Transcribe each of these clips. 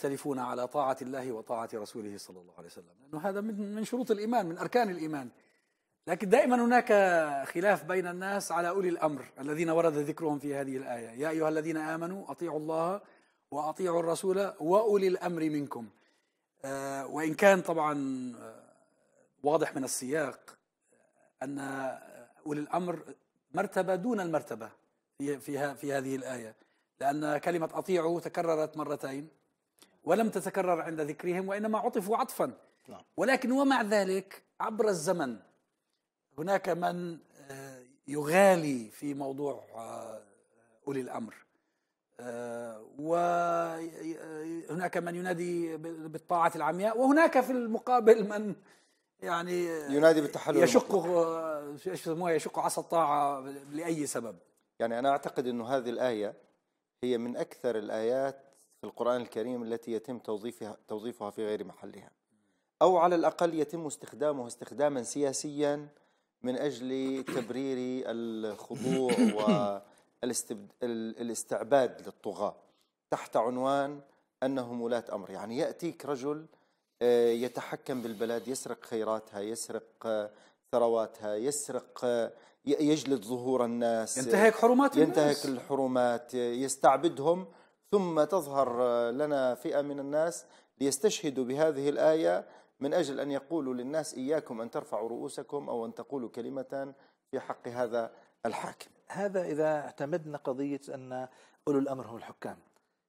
يختلفون على طاعة الله وطاعة رسوله صلى الله عليه وسلم لأنه هذا من شروط الإيمان من أركان الإيمان لكن دائما هناك خلاف بين الناس على أولي الأمر الذين ورد ذكرهم في هذه الآية يا أيها الذين آمنوا أطيعوا الله وأطيعوا الرسول وأولي الأمر منكم آه، وإن كان طبعا آه، واضح من السياق آه، أن أولي الأمر مرتبة دون المرتبة في, في هذه الآية لأن كلمة أطيعوا تكررت مرتين ولم تتكرر عند ذكرهم وإنما عطفوا عطفا نعم. ولكن ومع ذلك عبر الزمن هناك من آه، يغالي في موضوع آه، أولي الأمر آه، وهناك من ينادي بالطاعات العمياء وهناك في المقابل من يعني ينادي بالتحلل يشق يسموها يشق عصا الطاعه لاي سبب يعني انا اعتقد انه هذه الايه هي من اكثر الايات في القرآن الكريم التي يتم توظيفها توظيفها في غير محلها أو على الأقل يتم استخدامه استخداما سياسيا من أجل تبرير الخضوع والاستعباد للطغاة تحت عنوان أنهم ولاة أمر يعني يأتيك رجل آه، يتحكم بالبلد يسرق خيراتها يسرق آه، ثرواتها يسرق آه، يجلد ظهور الناس ينتهك حرمات ينتهك الناس. الحرمات يستعبدهم ثم تظهر آه، لنا فئة من الناس ليستشهدوا بهذه الآية من أجل أن يقولوا للناس إياكم أن ترفعوا رؤوسكم أو أن تقولوا كلمة في حق هذا الحاكم هذا إذا اعتمدنا قضية أن أولو الأمر هم الحكام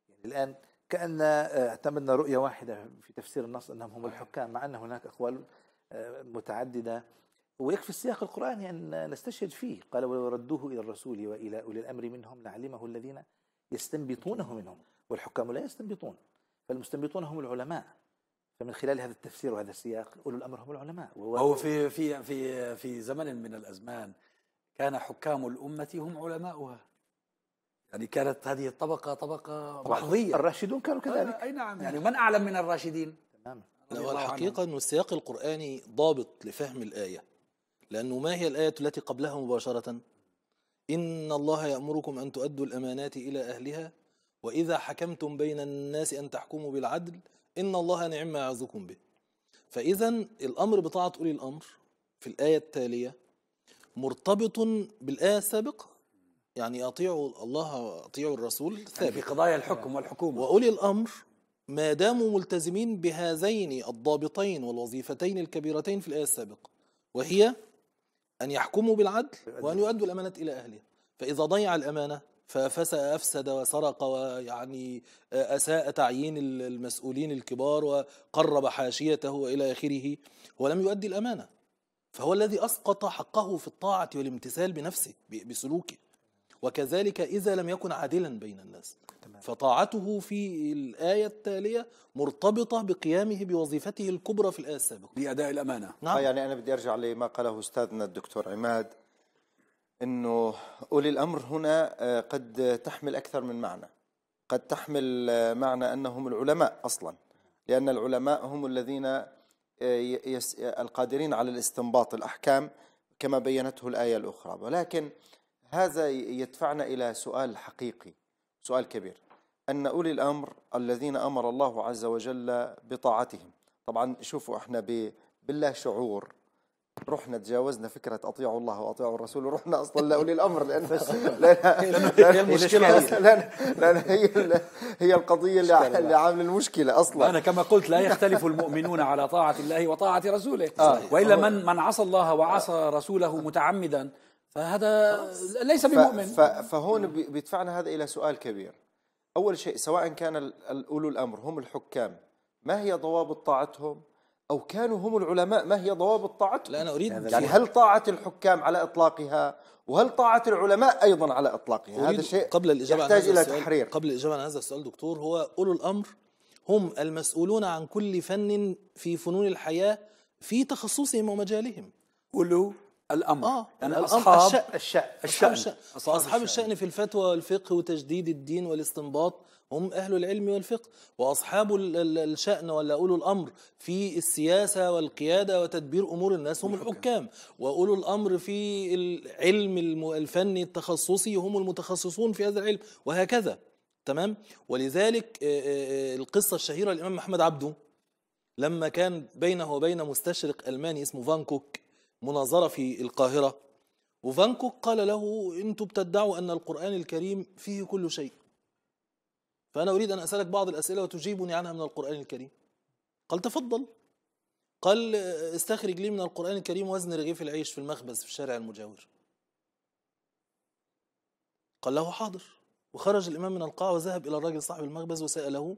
يعني الآن كأن آه، اعتمدنا رؤية واحدة في تفسير النص أنهم هم الحكام مع أن هناك أقوال آه، متعددة ويكفي السياق القرآني أن نستشهد فيه قال ولو ردوه إلى الرسول وإلى أولي الأمر منهم لعلمه الذين يستنبطونه منهم والحكام لا يستنبطون فالمستنبطون هم العلماء فمن خلال هذا التفسير وهذا السياق اولو الامر هم العلماء وهو في في في في زمن من الازمان كان حكام الامه هم علماؤها يعني كانت هذه الطبقه طبقه محظيه الراشدون كانوا كذلك آه، اي نعم يعني, يعني من اعلم من الراشدين تماما هو الحقيقه انه السياق القراني ضابط لفهم الايه لانه ما هي الايه التي قبلها مباشره إن الله يأمركم أن تؤدوا الأمانات إلى أهلها وإذا حكمتم بين الناس أن تحكموا بالعدل إن الله نعم ما يعظكم به فإذا الأمر بطاعة أولي الأمر في الآية التالية مرتبط بالآية السابقة يعني أطيعوا الله وأطيعوا الرسول ثابت يعني في قضايا الحكم والحكومة وأولي الأمر ما داموا ملتزمين بهذين الضابطين والوظيفتين الكبيرتين في الآية السابقة وهي أن يحكموا بالعدل وأن يؤدوا الأمانة إلى أهلها فإذا ضيع الأمانة ففسأ أفسد وسرق ويعني آه، أساء تعيين المسؤولين الكبار وقرب حاشيته وإلى آخره ولم يؤدي الأمانة فهو الذي أسقط حقه في الطاعة والامتثال بنفسه بسلوكه وكذلك إذا لم يكن عادلا بين الناس فطاعته في الآية التالية مرتبطة بقيامه بوظيفته الكبرى في الآية السابقة لأداء الأمانة نعم. آه، يعني أنا بدي أرجع لما قاله أستاذنا الدكتور عماد أنه أولي الأمر هنا آه، قد تحمل أكثر من معنى قد تحمل آه، معنى أنهم العلماء أصلا لأن العلماء هم الذين القادرين على الاستنباط الأحكام كما بينته الآية الأخرى ولكن هذا يدفعنا إلى سؤال حقيقي سؤال كبير أن أولي الأمر الذين أمر الله عز وجل بطاعتهم طبعا شوفوا احنا بالله شعور رحنا تجاوزنا فكرة أطيعوا الله وأطيعوا الرسول ورحنا أصلا لأولي الأمر لأن المشكلة لأن, هي هي القضية اللي عامل المشكلة أصلا أنا كما قلت لا يختلف المؤمنون على طاعة الله وطاعة رسوله آه. وإلا من من عصى الله وعصى آه. رسوله متعمدا فهذا ليس بمؤمن فهون بيدفعنا هذا إلى سؤال كبير أول شيء سواء كان أولو الأمر هم الحكام ما هي ضوابط طاعتهم أو كانوا هم العلماء ما هي ضوابط طاعتهم لا أنا أريد يعني هل طاعة الحكام على إطلاقها وهل طاعة العلماء أيضا على إطلاقها هذا شيء قبل الإجابة يحتاج إلى تحرير قبل الإجابة عن هذا السؤال دكتور هو أولو الأمر هم المسؤولون عن كل فن في فنون الحياة في تخصصهم ومجالهم أولو الامر آه. يعني الأمر اصحاب الشأن الشأن أصحاب, الشأن. أصحاب الشأن في الفتوى والفقه وتجديد الدين والاستنباط هم أهل العلم والفقه وأصحاب الشأن ولا أولو الأمر في السياسة والقيادة وتدبير أمور الناس هم الحكام وأولو الأمر في العلم الفني التخصصي هم المتخصصون في هذا العلم وهكذا تمام ولذلك آه، آه، آه، القصة الشهيرة الإمام محمد عبده لما كان بينه وبين مستشرق ألماني اسمه فان كوك مناظرة في القاهرة وفانكوك قال له أنتم بتدعوا أن القرآن الكريم فيه كل شيء فأنا أريد أن أسألك بعض الأسئلة وتجيبني عنها من القرآن الكريم قال تفضل قال استخرج لي من القرآن الكريم وزن رغيف العيش في المخبز في الشارع المجاور قال له حاضر وخرج الإمام من القاعة وذهب إلى الراجل صاحب المخبز وسأله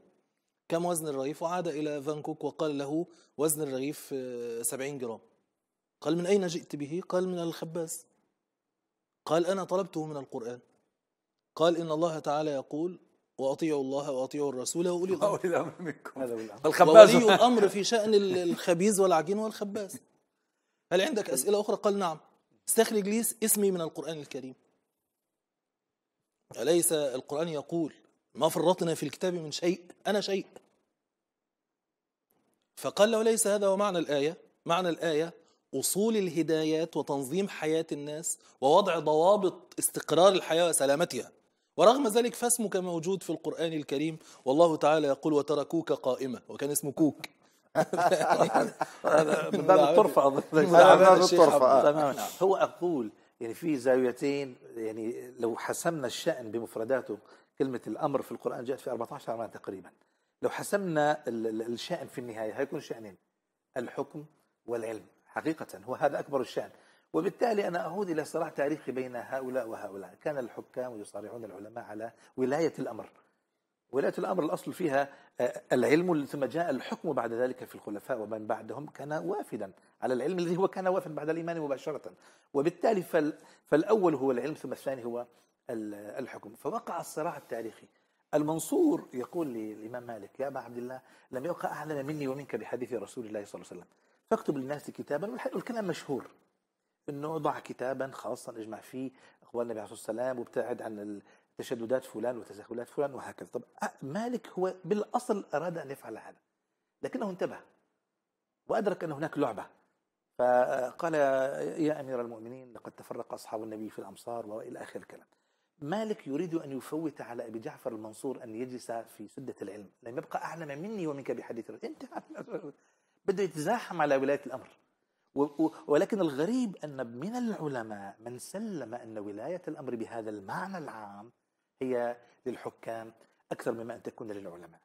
كم وزن الرغيف وعاد إلى فانكوك وقال له وزن الرغيف 70 آه، جرام قال من أين جئت به قال من الخباز قال أنا طلبته من القرآن قال إن الله تعالى يقول وأطيعوا الله وأطيعوا الرسول وأولي الأمر الأمر منكم الخباز وولي الأمر في شأن الخبيز والعجين والخباز هل عندك أسئلة أخرى قال نعم استخرج لي اسمي من القرآن الكريم أليس القرآن يقول ما فرطنا في الكتاب من شيء أنا شيء فقال له ليس هذا ومعنى الآية معنى الآية اصول الهدايات وتنظيم حياه الناس ووضع ضوابط استقرار الحياه وسلامتها ورغم ذلك فاسمك موجود في القرآن الكريم والله تعالى يقول وتركوك قائمة وكان اسمه كوك من باب الطرفة أظن من باب الطرفة تماما نعم. هو أقول يعني في زاويتين يعني لو حسمنا الشأن بمفرداته كلمة الأمر في القرآن جاءت في 14 معنى تقريبا لو حسمنا الشأن في النهاية هيكون شأنين الحكم والعلم حقيقة هو هذا أكبر الشأن وبالتالي أنا أعود إلى صراع تاريخي بين هؤلاء وهؤلاء كان الحكام يصارعون العلماء على ولاية الأمر ولاية الأمر الأصل فيها آه، العلم ثم جاء الحكم بعد ذلك في الخلفاء ومن بعدهم كان وافدا على العلم الذي هو كان وافدا بعد الإيمان مباشرة وبالتالي فالأول هو العلم ثم الثاني هو الحكم فوقع الصراع التاريخي المنصور يقول للإمام مالك يا أبا عبد الله لم يبقى أعلم مني ومنك بحديث رسول الله صلى الله عليه وسلم فاكتب للناس كتابا والكلام مشهور انه ضع كتابا خاصا اجمع فيه اخوان النبي عليه الصلاه والسلام وابتعد عن تشددات فلان وتساهلات فلان وهكذا طب مالك هو بالاصل اراد ان يفعل هذا لكنه انتبه وادرك ان هناك لعبه فقال يا امير المؤمنين لقد تفرق اصحاب النبي في الامصار والى اخر الكلام مالك يريد ان يفوت على ابي جعفر المنصور ان يجلس في سده العلم لم يبقى اعلم مني ومنك بحديث انت بده يتزاحم على ولاية الأمر ولكن الغريب أن من العلماء من سلم أن ولاية الأمر بهذا المعنى العام هي للحكام أكثر مما أن تكون للعلماء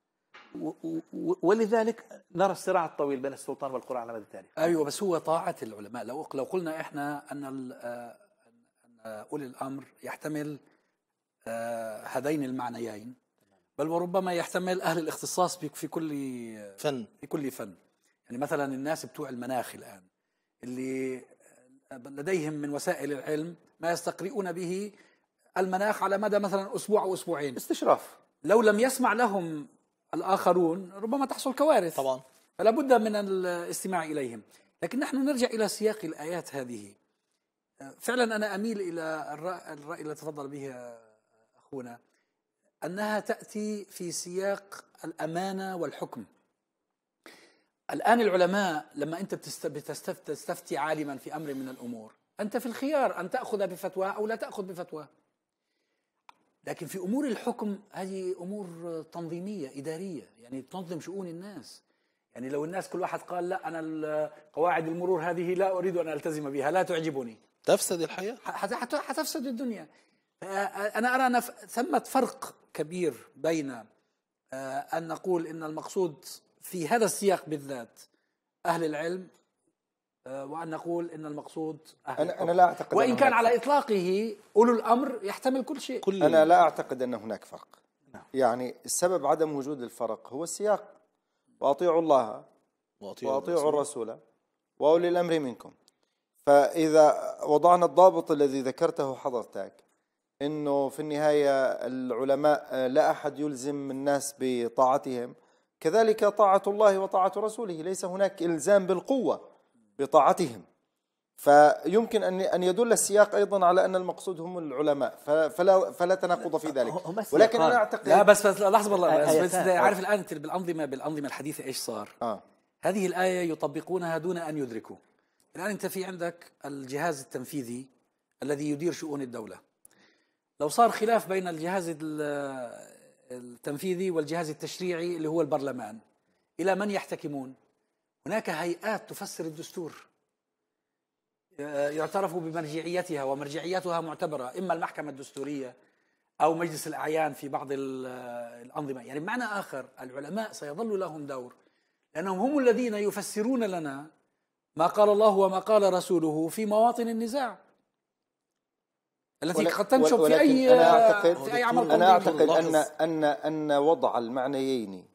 ولذلك نرى الصراع الطويل بين السلطان والقرى على مدى التاريخ ايوه بس هو طاعه العلماء لو لو قلنا احنا ان اولي الامر يحتمل آه، هذين المعنيين بل وربما يحتمل اهل الاختصاص في كل فن في كل فن يعني مثلا الناس بتوع المناخ الآن اللي لديهم من وسائل العلم ما يستقرئون به المناخ على مدى مثلا أسبوع أو أسبوعين استشراف لو لم يسمع لهم الآخرون ربما تحصل كوارث طبعا فلا بد من الاستماع إليهم لكن نحن نرجع إلى سياق الآيات هذه فعلا أنا أميل إلى الرأي الذي تفضل به أخونا أنها تأتي في سياق الأمانة والحكم الآن العلماء لما أنت بتستفتي عالما في أمر من الأمور أنت في الخيار أن تأخذ بفتوى أو لا تأخذ بفتوى لكن في أمور الحكم هذه أمور تنظيمية إدارية يعني تنظم شؤون الناس يعني لو الناس كل واحد قال لا أنا قواعد المرور هذه لا أريد أن ألتزم بها لا تعجبني تفسد الحياة حتفسد الدنيا أنا أرى أن ثمة فرق كبير بين آه، أن نقول إن المقصود في هذا السياق بالذات أهل العلم آه، وأن نقول إن المقصود أهل أنا, أنا لا أعتقد وإن كان على إطلاقه أولو الأمر يحتمل كل شيء كل أنا لا أعتقد أن هناك فرق نعم. يعني السبب عدم وجود الفرق هو السياق وأطيعوا الله وأطيعوا, وأطيعوا الرسول وأولي الأمر منكم فإذا وضعنا الضابط الذي ذكرته حضرتك أنه في النهاية العلماء آه، لا أحد يلزم الناس بطاعتهم كذلك طاعة الله وطاعة رسوله ليس هناك إلزام بالقوة بطاعتهم فيمكن أن أن يدل السياق أيضا على أن المقصود هم العلماء فلا فلا تناقض في ذلك ولكن أنا أعتقد لا بس, بس لحظة والله آه، بس, آه، بس آه، عارف الآن بالأنظمة بالأنظمة الحديثة إيش صار؟ آه. هذه الآية يطبقونها دون أن يدركوا الآن أنت في عندك الجهاز التنفيذي الذي يدير شؤون الدولة لو صار خلاف بين الجهاز التنفيذي والجهاز التشريعي اللي هو البرلمان إلى من يحتكمون هناك هيئات تفسر الدستور آه، يعترف بمرجعيتها ومرجعيتها معتبرة إما المحكمة الدستورية أو مجلس الأعيان في بعض آه، الأنظمة يعني بمعنى آخر العلماء سيظل لهم دور لأنهم هم الذين يفسرون لنا ما قال الله وما قال رسوله في مواطن النزاع التي قد تنشب في اي أنا أعتقد في اي عمل انا اعتقد ان ان ان وضع المعنيين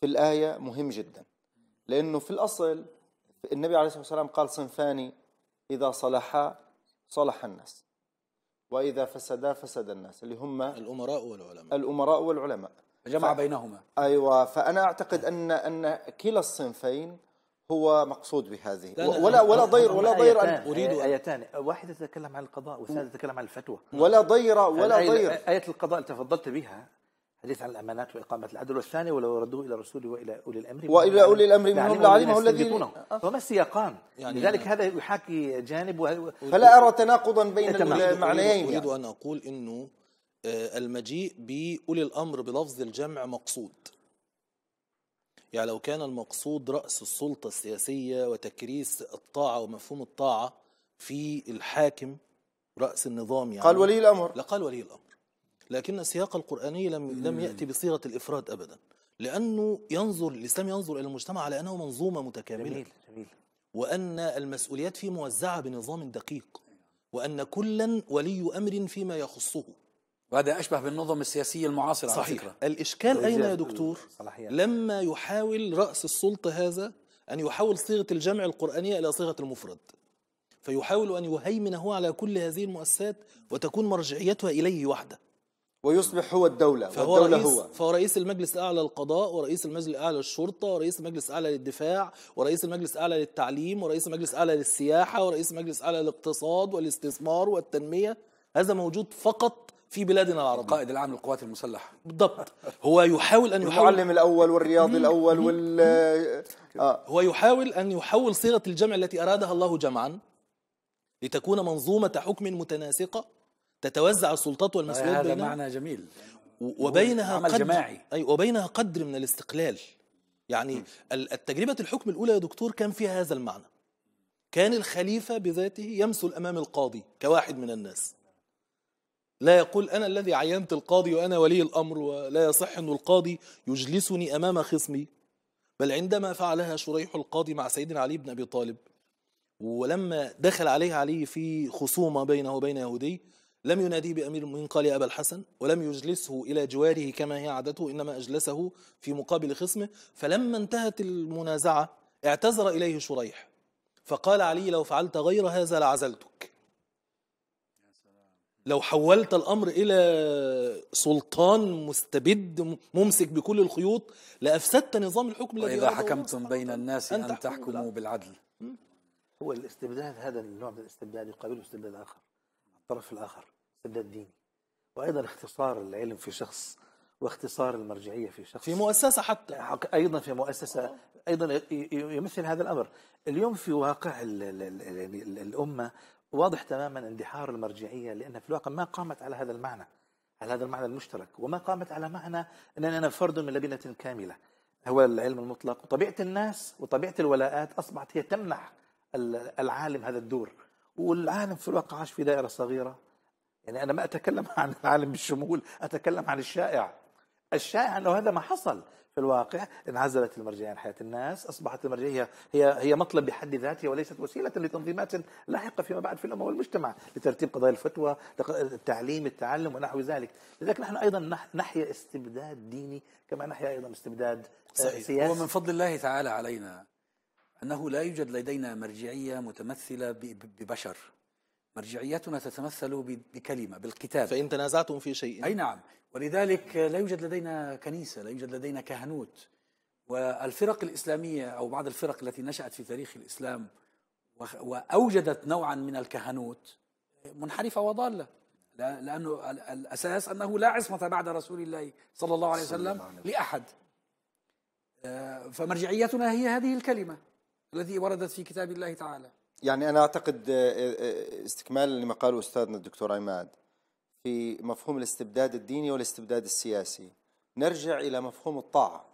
في الايه مهم جدا لانه في الاصل النبي عليه الصلاه والسلام قال صنفان اذا صلحا صلح الناس واذا فسدا فسد الناس اللي هم الامراء والعلماء الامراء والعلماء جمع ف... بينهما ايوه فانا اعتقد ان ان كلا الصنفين هو مقصود بهذه ولا ولا ضير ولا ضير أن اريد ايتان واحده تتكلم عن القضاء والثانيه تتكلم عن الفتوى ولا ضير ولا ضير ايه القضاء اللي تفضلت بها حديث عن الامانات واقامه العدل والثاني ولو ردوه الى الرسول والى اولي الامر والى اولي الامر منهم يعني لعلمه الذي وما السياقان يعني لذلك هذا يحاكي جانب فلا ارى تناقضا بين المعنيين اريد ان اقول انه آه، المجيء باولي الامر بلفظ الجمع مقصود يعني لو كان المقصود رأس السلطة السياسية وتكريس الطاعة ومفهوم الطاعة في الحاكم رأس النظام يعني قال ولي الأمر لا قال ولي الأمر لكن السياق القرآني لم مم. لم يأتي بصيغة الإفراد أبدا لأنه ينظر الإسلام ينظر إلى المجتمع على أنه منظومة متكاملة جميل جميل وأن المسؤوليات فيه موزعة بنظام دقيق وأن كلا ولي أمر فيما يخصه وهذا أشبه بالنظم السياسية المعاصرة صحيح على فكرة. الإشكال أين يا دكتور صلاحيات. لما يحاول رأس السلطة هذا أن يحول صيغة الجمع القرآنية إلى صيغة المفرد فيحاول أن يهيمن هو على كل هذه المؤسسات وتكون مرجعيتها إليه وحده ويصبح هو الدولة فهو والدولة رئيس هو فهو رئيس المجلس الأعلى للقضاء ورئيس المجلس الأعلى للشرطة ورئيس المجلس الأعلى للدفاع ورئيس المجلس الأعلى للتعليم ورئيس المجلس الأعلى للسياحة ورئيس المجلس الأعلى للاقتصاد والاستثمار والتنمية هذا موجود فقط في بلادنا العربية قائد العام للقوات المسلحه بالضبط هو يحاول ان يحول المعلم الاول والرياضي الاول وال آه. هو يحاول ان يحول صيغه الجمع التي ارادها الله جمعا لتكون منظومه حكم متناسقه تتوزع السلطات آه، والمسؤوليات هذا معنى جميل وبينها عمل قدر جماعي. أي وبينها قدر من الاستقلال يعني م. التجربه الحكم الاولى يا دكتور كان فيها هذا المعنى كان الخليفه بذاته يمثل امام القاضي كواحد من الناس لا يقول أنا الذي عينت القاضي وأنا ولي الأمر ولا يصح أن القاضي يجلسني أمام خصمي بل عندما فعلها شريح القاضي مع سيدنا علي بن أبي طالب ولما دخل عليه علي في خصومة بينه وبين يهودي لم يناديه بأمير المؤمنين قال يا أبا الحسن ولم يجلسه إلى جواره كما هي عادته إنما أجلسه في مقابل خصمه فلما انتهت المنازعة اعتذر إليه شريح فقال علي لو فعلت غير هذا لعزلتك لو حولت الامر الى سلطان مستبد ممسك بكل الخيوط لافسدت نظام الحكم الذي اذا حكمتم بين الناس ان, تحكموا, تحكموا بالعدل هو الاستبداد هذا النوع من الاستبداد يقابله استبداد اخر الطرف الاخر استبداد ديني وايضا اختصار العلم في شخص واختصار المرجعيه في شخص في مؤسسه حتى يعني ايضا في مؤسسه ايضا يمثل هذا الامر اليوم في واقع يعني الامه واضح تماما اندحار المرجعيه لانها في الواقع ما قامت على هذا المعنى على هذا المعنى المشترك وما قامت على معنى اننا أنا فرد من لبنه كامله هو العلم المطلق وطبيعه الناس وطبيعه الولاءات اصبحت هي تمنح العالم هذا الدور والعالم في الواقع عاش في دائره صغيره يعني انا ما اتكلم عن العالم بالشمول اتكلم عن الشائع الشائع انه هذا ما حصل في الواقع انعزلت المرجعيه عن حياه الناس، اصبحت المرجعيه هي هي مطلب بحد ذاته وليست وسيله لتنظيمات لاحقه فيما بعد في الامه والمجتمع، لترتيب قضايا الفتوى، التعليم، التعلم ونحو ذلك، لذلك نحن ايضا نحيا استبداد ديني كما نحيا ايضا استبداد آه، صحيح. سياسي. هو من فضل الله تعالى علينا انه لا يوجد لدينا مرجعيه متمثله ببشر مرجعيتنا تتمثل بكلمة بالكتاب فإن تنازعتم في شيء أي نعم ولذلك لا يوجد لدينا كنيسة لا يوجد لدينا كهنوت والفرق الإسلامية أو بعض الفرق التي نشأت في تاريخ الإسلام وأوجدت نوعا من الكهنوت منحرفة وضالة لأنه الأساس أنه لا عصمة بعد رسول الله صلى الله عليه وسلم لأحد آه، فمرجعيتنا هي هذه الكلمة التي وردت في كتاب الله تعالى يعني أنا أعتقد آه، آه، استكمالا لما قاله أستاذنا الدكتور عماد في مفهوم الاستبداد الديني والاستبداد السياسي نرجع إلى مفهوم الطاعة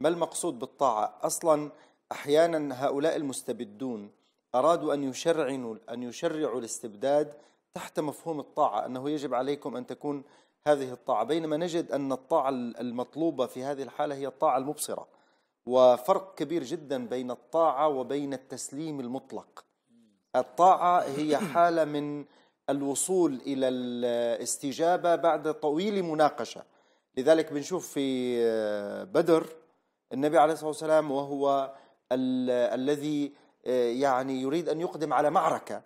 ما المقصود بالطاعة أصلا أحيانا هؤلاء المستبدون أرادوا أن يشرعنوا أن يشرعوا الاستبداد تحت مفهوم الطاعة أنه يجب عليكم أن تكون هذه الطاعة بينما نجد أن الطاعة المطلوبة في هذه الحالة هي الطاعة المبصرة وفرق كبير جدا بين الطاعة وبين التسليم المطلق الطاعة هي حالة من الوصول إلى الاستجابة بعد طويل مناقشة لذلك بنشوف في آه، بدر النبي عليه الصلاة والسلام وهو ال الذي آه، يعني يريد أن يقدم على معركة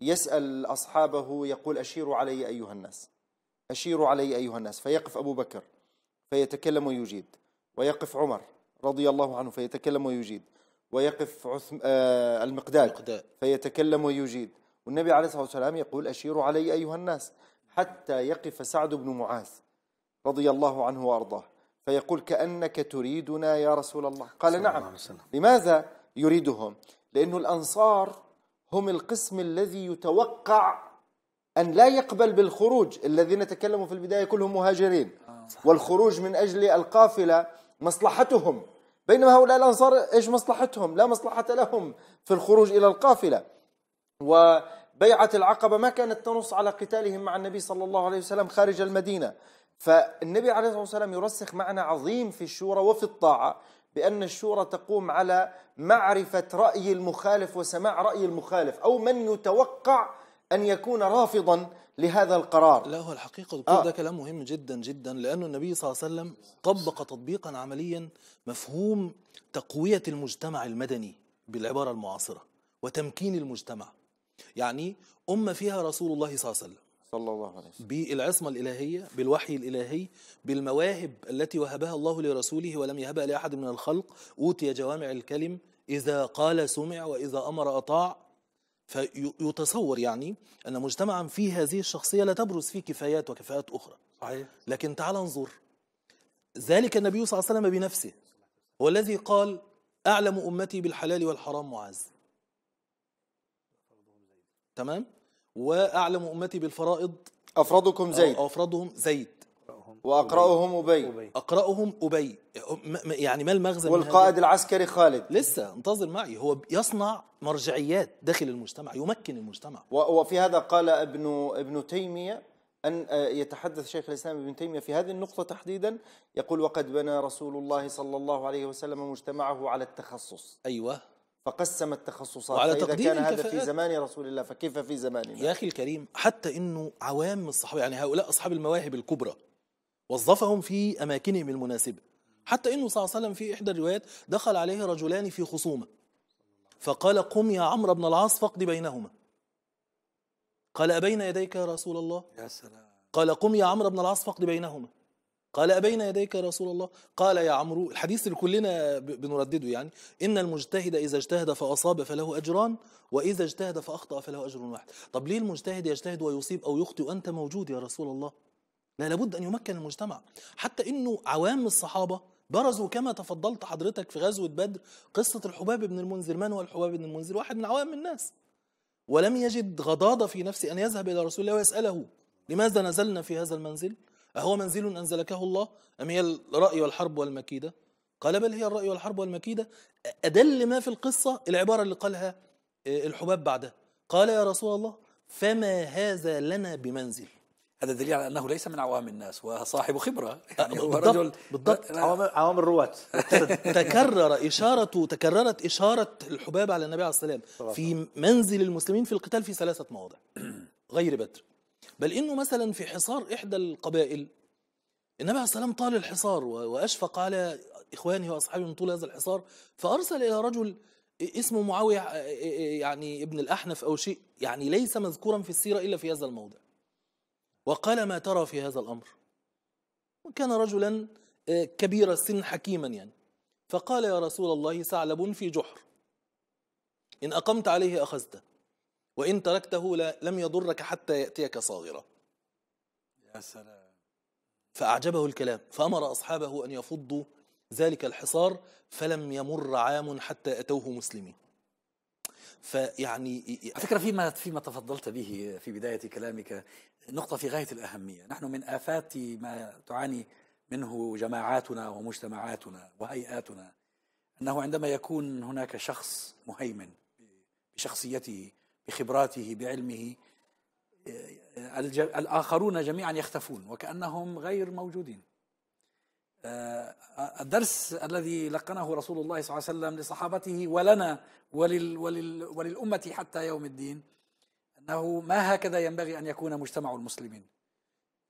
يسأل أصحابه يقول أشيروا علي أيها الناس أشيروا علي أيها الناس فيقف أبو بكر فيتكلم ويجيد ويقف عمر رضي الله عنه فيتكلم ويجيد ويقف عثم آه المقداد, المقداد فيتكلم ويجيد والنبي عليه الصلاة والسلام يقول أشيروا علي أيها الناس حتى يقف سعد بن معاذ رضي الله عنه وأرضاه فيقول كأنك تريدنا يا رسول الله قال نعم الله لماذا يريدهم لأن الأنصار هم القسم الذي يتوقع أن لا يقبل بالخروج الذين تكلموا في البداية كلهم مهاجرين آه. والخروج من أجل القافلة مصلحتهم بينما هؤلاء الأنصار إيش مصلحتهم لا مصلحة لهم في الخروج إلى القافلة وبيعة العقبة ما كانت تنص على قتالهم مع النبي صلى الله عليه وسلم خارج المدينة فالنبي عليه الصلاة والسلام يرسخ معنى عظيم في الشورى وفي الطاعة بأن الشورى تقوم على معرفة رأي المخالف وسماع رأي المخالف أو من يتوقع أن يكون رافضا لهذا القرار لا هو الحقيقة دكتور آه. ده كلام مهم جدا جدا لأنه النبي صلى الله عليه وسلم طبق تطبيقا عمليا مفهوم تقوية المجتمع المدني بالعبارة المعاصرة وتمكين المجتمع يعني أمة فيها رسول الله صلى الله عليه وسلم صلى الله عليه وسلم بالعصمة الإلهية بالوحي الإلهي بالمواهب التي وهبها الله لرسوله ولم يهبها لأحد من الخلق أوتي جوامع الكلم إذا قال سمع وإذا أمر أطاع فيتصور يعني أن مجتمعا فيه هذه الشخصية لا تبرز فيه كفايات وكفاءات أخرى صحيح. لكن تعال انظر ذلك النبي صلى الله عليه وسلم بنفسه هو الذي قال أعلم أمتي بالحلال والحرام معاذ تمام وأعلم أمتي بالفرائض أفرضكم زيد أفرضهم زيد واقراهم ابي, اقراهم ابي يعني ما المغزى والقائد العسكري خالد لسه انتظر معي هو يصنع مرجعيات داخل المجتمع يمكن المجتمع وفي هذا قال ابن ابن تيميه أن آه، يتحدث شيخ الإسلام ابن تيمية في هذه النقطة تحديدا يقول وقد بنى رسول الله صلى الله عليه وسلم مجتمعه على التخصص أيوة فقسم التخصصات وعلى فإذا تقدير كان هذا في زمان رسول الله فكيف في زماننا يا أخي الكريم حتى أنه عوام الصحابة يعني هؤلاء أصحاب المواهب الكبرى وظفهم في أماكنهم المناسبة حتى أنه صلى الله عليه وسلم في إحدى الروايات دخل عليه رجلان في خصومة فقال قم يا عمرو بن العاص فاقض بينهما قال أبين يديك يا رسول الله يا سلام قال قم يا عمرو بن العاص فاقض بينهما قال أبين يديك يا رسول الله قال يا عمرو الحديث اللي كلنا بنردده يعني إن المجتهد إذا اجتهد فأصاب فله أجران وإذا اجتهد فأخطأ فله أجر واحد طب ليه المجتهد يجتهد ويصيب أو يخطئ وأنت موجود يا رسول الله لا لابد أن يمكن المجتمع حتى أنه عوام الصحابة برزوا كما تفضلت حضرتك في غزوة بدر قصة الحباب بن المنذر من هو الحباب بن المنذر واحد من عوام الناس ولم يجد غضاضة في نفسه أن يذهب إلى رسول الله ويسأله لماذا نزلنا في هذا المنزل أهو منزل أنزلكه الله أم هي الرأي والحرب والمكيدة قال بل هي الرأي والحرب والمكيدة أدل ما في القصة العبارة اللي قالها آه، الحباب بعدها قال يا رسول الله فما هذا لنا بمنزل هذا دليل على انه ليس من عوام الناس وصاحب خبره آه، يعني بالضبط رجل بالضبط عوام عوام الرواة تكرر اشاره تكررت اشاره الحباب على النبي عليه الصلاه والسلام في منزل المسلمين في القتال في ثلاثه مواضع غير بدر بل انه مثلا في حصار احدى القبائل النبي عليه الصلاه والسلام طال الحصار واشفق على اخوانه واصحابه من طول هذا الحصار فارسل الى رجل اسمه معاويه يعني ابن الاحنف او شيء يعني ليس مذكورا في السيره الا في هذا الموضع وقال ما ترى في هذا الأمر وكان رجلا آه، كبير السن حكيما يعني فقال يا رسول الله ثعلب في جحر إن أقمت عليه أخذته وإن تركته لم يضرك حتى يأتيك صاغرة يا سلام فأعجبه الكلام فأمر أصحابه أن يفضوا ذلك الحصار فلم يمر عام حتى أتوه مسلمين فيعني على فكره فيما فيما تفضلت به في بدايه كلامك نقطه في غايه الاهميه، نحن من افات ما تعاني منه جماعاتنا ومجتمعاتنا وهيئاتنا انه عندما يكون هناك شخص مهيمن بشخصيته بخبراته بعلمه آه، آه، الاخرون جميعا يختفون وكانهم غير موجودين آه، الدرس الذي لقنه رسول الله صلى الله عليه وسلم لصحابته ولنا ولل ولل وللأمة حتى يوم الدين أنه ما هكذا ينبغي أن يكون مجتمع المسلمين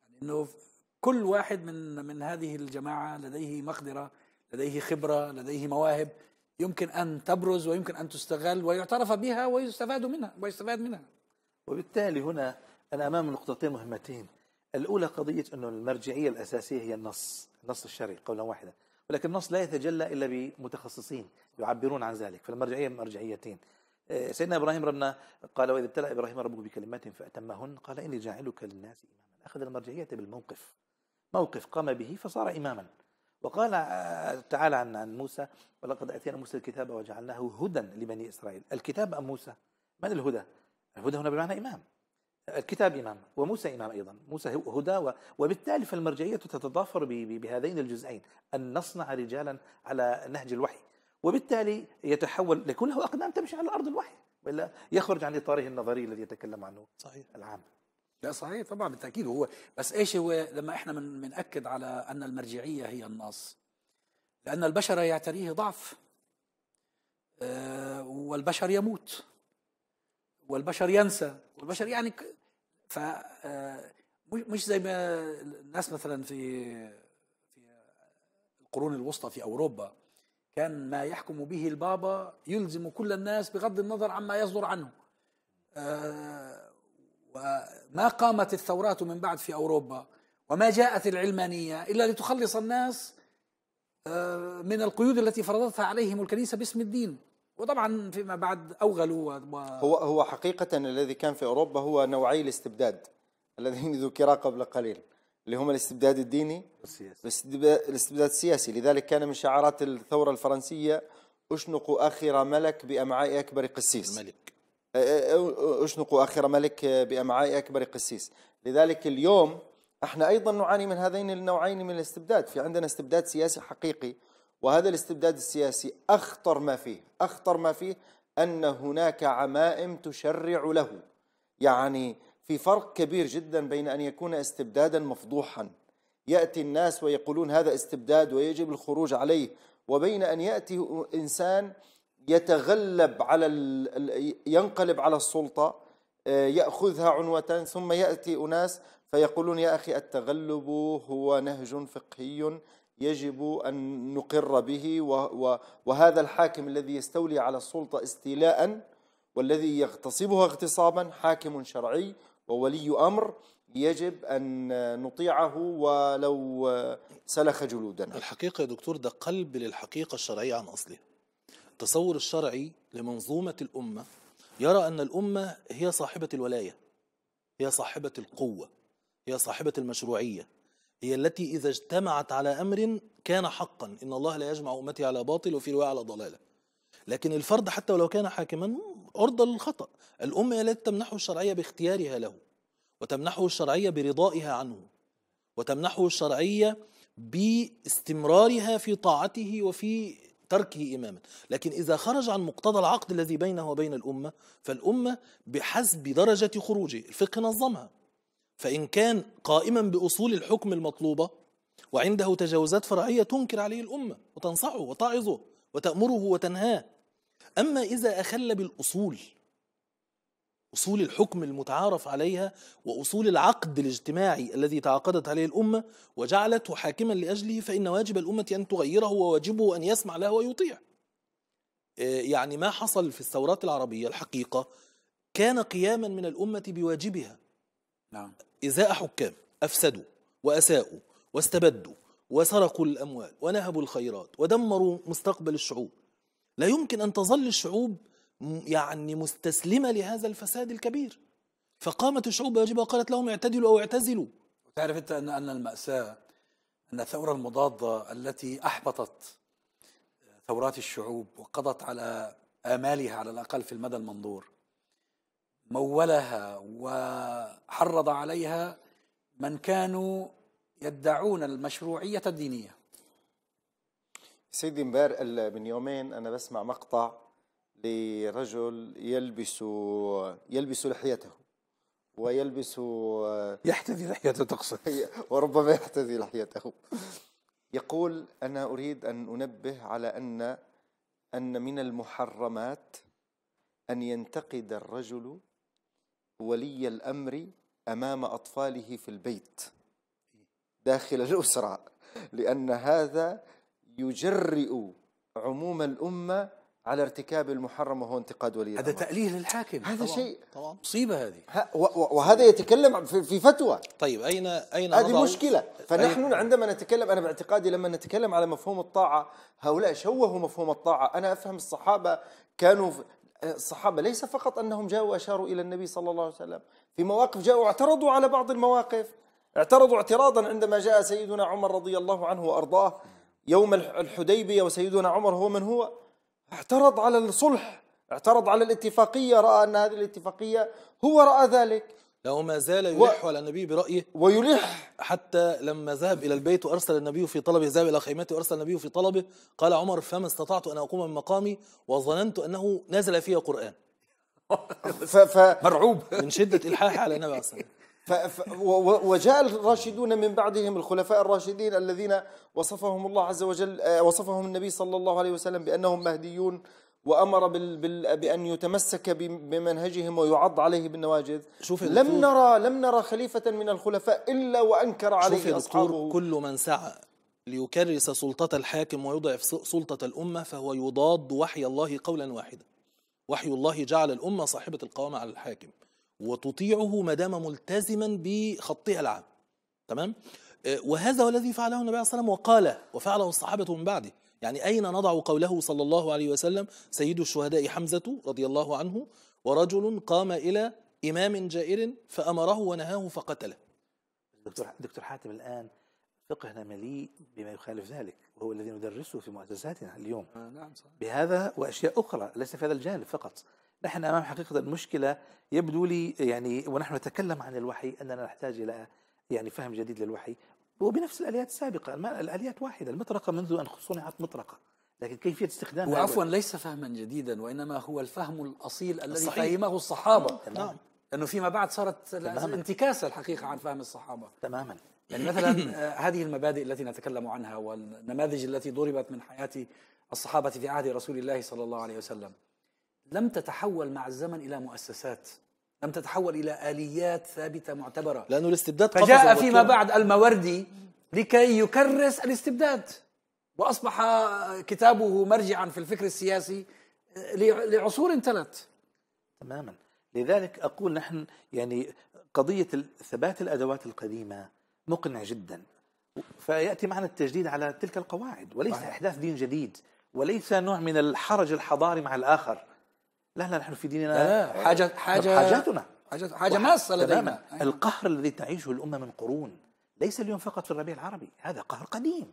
يعني أنه كل واحد من من هذه الجماعة لديه مقدرة لديه خبرة لديه مواهب يمكن أن تبرز ويمكن أن تستغل ويعترف بها ويستفاد منها ويستفاد منها وبالتالي هنا أنا أمام نقطتين مهمتين الأولى قضية أنه المرجعية الأساسية هي النص النص الشرعي قولا واحدا ولكن النص لا يتجلى إلا بمتخصصين يعبرون عن ذلك فالمرجعية مرجعيتين آه، سيدنا إبراهيم ربنا قال وإذا ابتلى إبراهيم ربه بكلمات فأتمهن قال إني جاعلك للناس إماما أخذ المرجعية بالموقف موقف قام به فصار إماما وقال آه، تعالى عن عن موسى ولقد اتينا موسى الكتاب وجعلناه هدى لبني اسرائيل، الكتاب ام موسى؟ من الهدى؟ الهدى هنا بمعنى امام، الكتاب إمام وموسى إمام أيضا موسى هدى وبالتالي فالمرجعية تتضافر بهذين الجزئين أن نصنع رجالا على نهج الوحي وبالتالي يتحول لكون له أقدام تمشي على أرض الوحي ولا يخرج عن إطاره النظري الذي يتكلم عنه صحيح. العام لا صحيح طبعا بالتأكيد هو بس إيش هو لما إحنا من بنأكد على أن المرجعية هي النص لأن البشر يعتريه ضعف آه، والبشر يموت والبشر ينسى والبشر يعني ف آه، مش زي ما الناس مثلا في في القرون الوسطى في اوروبا كان ما يحكم به البابا يلزم كل الناس بغض النظر عما يصدر عنه آه، وما قامت الثورات من بعد في اوروبا وما جاءت العلمانيه الا لتخلص الناس آه، من القيود التي فرضتها عليهم الكنيسه باسم الدين وطبعا فيما بعد اوغلوا و... هو هو حقيقه الذي كان في اوروبا هو نوعي الاستبداد الذين ذكرا قبل قليل اللي هم الاستبداد الديني والسياسي الاستبداد السياسي لذلك كان من شعارات الثوره الفرنسيه اشنقوا اخر ملك بامعاء اكبر قسيس الملك اشنقوا اخر ملك بامعاء اكبر قسيس لذلك اليوم احنا ايضا نعاني من هذين النوعين من الاستبداد في عندنا استبداد سياسي حقيقي وهذا الاستبداد السياسي أخطر ما فيه أخطر ما فيه أن هناك عمائم تشرع له يعني في فرق كبير جدا بين أن يكون استبدادا مفضوحا يأتي الناس ويقولون هذا استبداد ويجب الخروج عليه وبين أن يأتي إنسان يتغلب على ينقلب على السلطة آه، يأخذها عنوة ثم يأتي أناس فيقولون يا أخي التغلب هو نهج فقهي يجب أن نقر به وهذا الحاكم الذي يستولي على السلطة استيلاء والذي يغتصبها اغتصابا حاكم شرعي وولي أمر يجب أن نطيعه ولو سلخ جلودنا الحقيقة يا دكتور ده قلب للحقيقة الشرعية عن أصلها التصور الشرعي لمنظومة الأمة يرى أن الأمة هي صاحبة الولاية هي صاحبة القوة هي صاحبة المشروعية هي التي إذا اجتمعت على أمر كان حقا إن الله لا يجمع أمتي على باطل وفي رواية على ضلالة لكن الفرد حتى ولو كان حاكما عرضة للخطأ الأم هي التي تمنحه الشرعية باختيارها له وتمنحه الشرعية برضائها عنه وتمنحه الشرعية باستمرارها في طاعته وفي تركه إماما لكن إذا خرج عن مقتضى العقد الذي بينه وبين الأمة فالأمة بحسب درجة خروجه الفقه نظمها فإن كان قائما بأصول الحكم المطلوبة وعنده تجاوزات فرعية تنكر عليه الأمة وتنصحه وتعظه وتأمره وتنهاه أما إذا أخل بالأصول أصول الحكم المتعارف عليها وأصول العقد الاجتماعي الذي تعاقدت عليه الأمة وجعلته حاكما لأجله فإن واجب الأمة أن تغيره وواجبه أن يسمع له ويطيع آه، يعني ما حصل في الثورات العربية الحقيقة كان قياما من الأمة بواجبها نعم. إزاء حكام أفسدوا وأساءوا واستبدوا وسرقوا الأموال ونهبوا الخيرات ودمروا مستقبل الشعوب لا يمكن أن تظل الشعوب يعني مستسلمة لهذا الفساد الكبير فقامت الشعوب بواجبها وقالت لهم اعتدلوا أو اعتزلوا تعرف أنت أن أن المأساة أن الثورة المضادة التي أحبطت ثورات الشعوب وقضت على آمالها على الأقل في المدى المنظور مولها و حرض عليها من كانوا يدعون المشروعية الدينية سيدي مبار من يومين أنا بسمع مقطع لرجل يلبس يلبس لحيته ويلبس يحتذي لحيته تقصد وربما يحتذي لحيته يقول أنا أريد أن أنبه على أن أن من المحرمات أن ينتقد الرجل ولي الأمر أمام أطفاله في البيت داخل الأسرة لأن هذا يجرئ عموم الأمة على ارتكاب المحرم وهو انتقاد ولي هذا تأليه للحاكم هذا طبعا شيء طبعا مصيبة هذه وهذا يتكلم في فتوى طيب أين أين هذه مشكلة فنحن أي... عندما نتكلم أنا باعتقادي لما نتكلم على مفهوم الطاعة هؤلاء شوهوا مفهوم الطاعة أنا أفهم الصحابة كانوا الصحابة ليس فقط أنهم جاءوا أشاروا إلى النبي صلى الله عليه وسلم في مواقف جاءوا اعترضوا على بعض المواقف اعترضوا اعتراضا عندما جاء سيدنا عمر رضي الله عنه وأرضاه يوم الحديبية وسيدنا عمر هو من هو اعترض على الصلح اعترض على الاتفاقية رأى أن هذه الاتفاقية هو رأى ذلك لو ما زال يلح و... على النبي برأيه ويلح حتى لما ذهب إلى البيت وأرسل النبي في طلبه ذهب إلى خيمته وأرسل النبي في طلبه قال عمر فما استطعت أن أقوم من مقامي وظننت أنه نزل في قرآن ف... ف... مرعوب من شدة إلحاحه على النبي عليه وسلم وجاء الراشدون من بعدهم الخلفاء الراشدين الذين وصفهم الله عز وجل آه، وصفهم النبي صلى الله عليه وسلم بأنهم مهديون وأمر بال بال بأن يتمسك بمنهجهم ويعض عليه بالنواجذ شوف لم نرى لم نرى خليفة من الخلفاء إلا وأنكر عليه شوف أصحابه كل من سعى ليكرس سلطة الحاكم ويضعف سلطة الأمة فهو يضاد وحي الله قولا واحدا وحي الله جعل الأمة صاحبة القوامة على الحاكم وتطيعه ما دام ملتزما بخطها العام تمام آه، وهذا هو الذي فعله النبي صلى الله عليه وسلم وقال وفعله الصحابة من بعده يعني أين نضع قوله صلى الله عليه وسلم سيد الشهداء حمزة رضي الله عنه ورجل قام إلى إمام جائر فأمره ونهاه فقتله دكتور, دكتور حاتم الآن فقهنا مليء بما يخالف ذلك وهو الذي ندرسه في مؤسساتنا اليوم آه، نعم صحيح. بهذا وأشياء أخرى ليس في هذا الجانب فقط نحن أمام حقيقة المشكلة يبدو لي يعني ونحن نتكلم عن الوحي أننا نحتاج إلى يعني فهم جديد للوحي وبنفس الآليات السابقة الآليات واحدة المطرقة منذ أن صنعت مطرقة لكن كيفية استخدامها وعفوا ليس فهما جديدا وإنما هو الفهم الأصيل الذي فهمه الصحابة نعم لأنه فيما بعد صارت انتكاسة الحقيقة عن فهم الصحابة تماما يعني مثلا آه، هذه المبادئ التي نتكلم عنها والنماذج التي ضربت من حياة الصحابة في عهد رسول الله صلى الله عليه وسلم لم تتحول مع الزمن إلى مؤسسات لم تتحول إلى آليات ثابتة معتبرة لأنه الاستبداد فجاء فيما بعد الموردي لكي يكرس الاستبداد وأصبح كتابه مرجعا في الفكر السياسي آه، لعصور تلت تماما لذلك أقول نحن يعني قضية ثبات الأدوات القديمة مقنع جدا فيأتي معنى التجديد على تلك القواعد وليس إحداث دين جديد وليس نوع من الحرج الحضاري مع الآخر لا لا نحن في ديننا لا آه، حاجة حاجة حاجاتنا حاجة, حاجة ماسة لدينا القهر الذي تعيشه الأمة من قرون ليس اليوم فقط في الربيع العربي هذا قهر قديم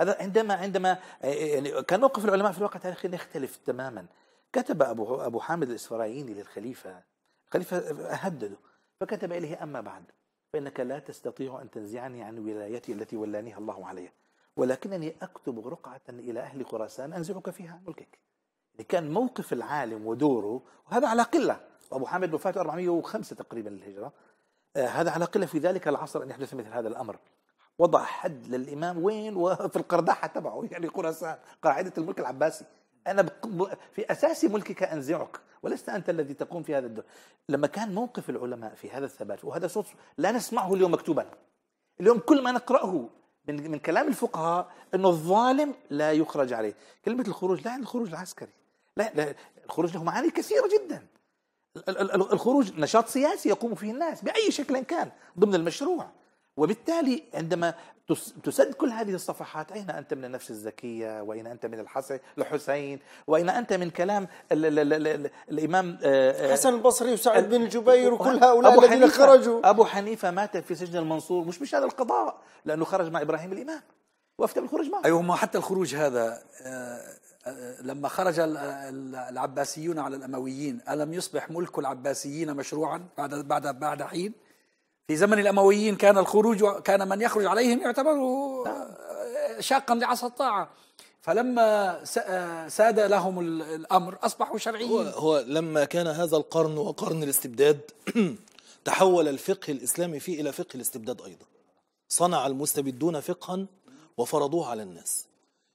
هذا عندما عندما آه، آه، يعني كان موقف العلماء في الواقع التاريخي يختلف تماما كتب ابو ابو حامد الاسفرايني للخليفه الخليفه هدده فكتب اليه اما بعد فانك لا تستطيع ان تنزعني عن ولايتي التي ولانيها الله عليها ولكنني اكتب رقعه الى اهل خراسان انزعك فيها ملكك اللي كان موقف العالم ودوره وهذا على قله وابو حامد وفاته 405 تقريبا للهجره آه هذا على قله في ذلك العصر ان يحدث مثل هذا الامر وضع حد للامام وين وفي القرداحه تبعه يعني خراسان قاعده الملك العباسي انا في اساس ملكك انزعك ولست انت الذي تقوم في هذا الدور لما كان موقف العلماء في هذا الثبات وهذا صوت لا نسمعه اليوم مكتوبا اليوم كل ما نقراه من من كلام الفقهاء انه الظالم لا يخرج عليه كلمه الخروج لا عن الخروج العسكري لا, لا الخروج له معاني كثيرة جدا الخروج نشاط سياسي يقوم فيه الناس بأي شكل كان ضمن المشروع وبالتالي عندما تسد كل هذه الصفحات أين أنت من النفس الزكية وأين أنت من الحسين وأين أنت من كلام ال ال ال الـ الإمام آه، آه، حسن البصري وسعد بن جبير وكل هؤلاء أبو الذين خرجوا أبو حنيفة مات في سجن المنصور مش مش هذا القضاء لأنه خرج مع إبراهيم الإمام وأفتى بالخروج معه أيوة ما حتى الخروج هذا آه، لما خرج العباسيون على الامويين الم يصبح ملك العباسيين مشروعا بعد بعد بعد حين في زمن الامويين كان الخروج كان من يخرج عليهم يعتبر آه، شاقا لعصا الطاعه فلما آه، ساد لهم الامر اصبحوا شرعيين هو, هو لما كان هذا القرن وقرن الاستبداد تحول الفقه الاسلامي فيه الى فقه الاستبداد ايضا صنع المستبدون فقها وفرضوه على الناس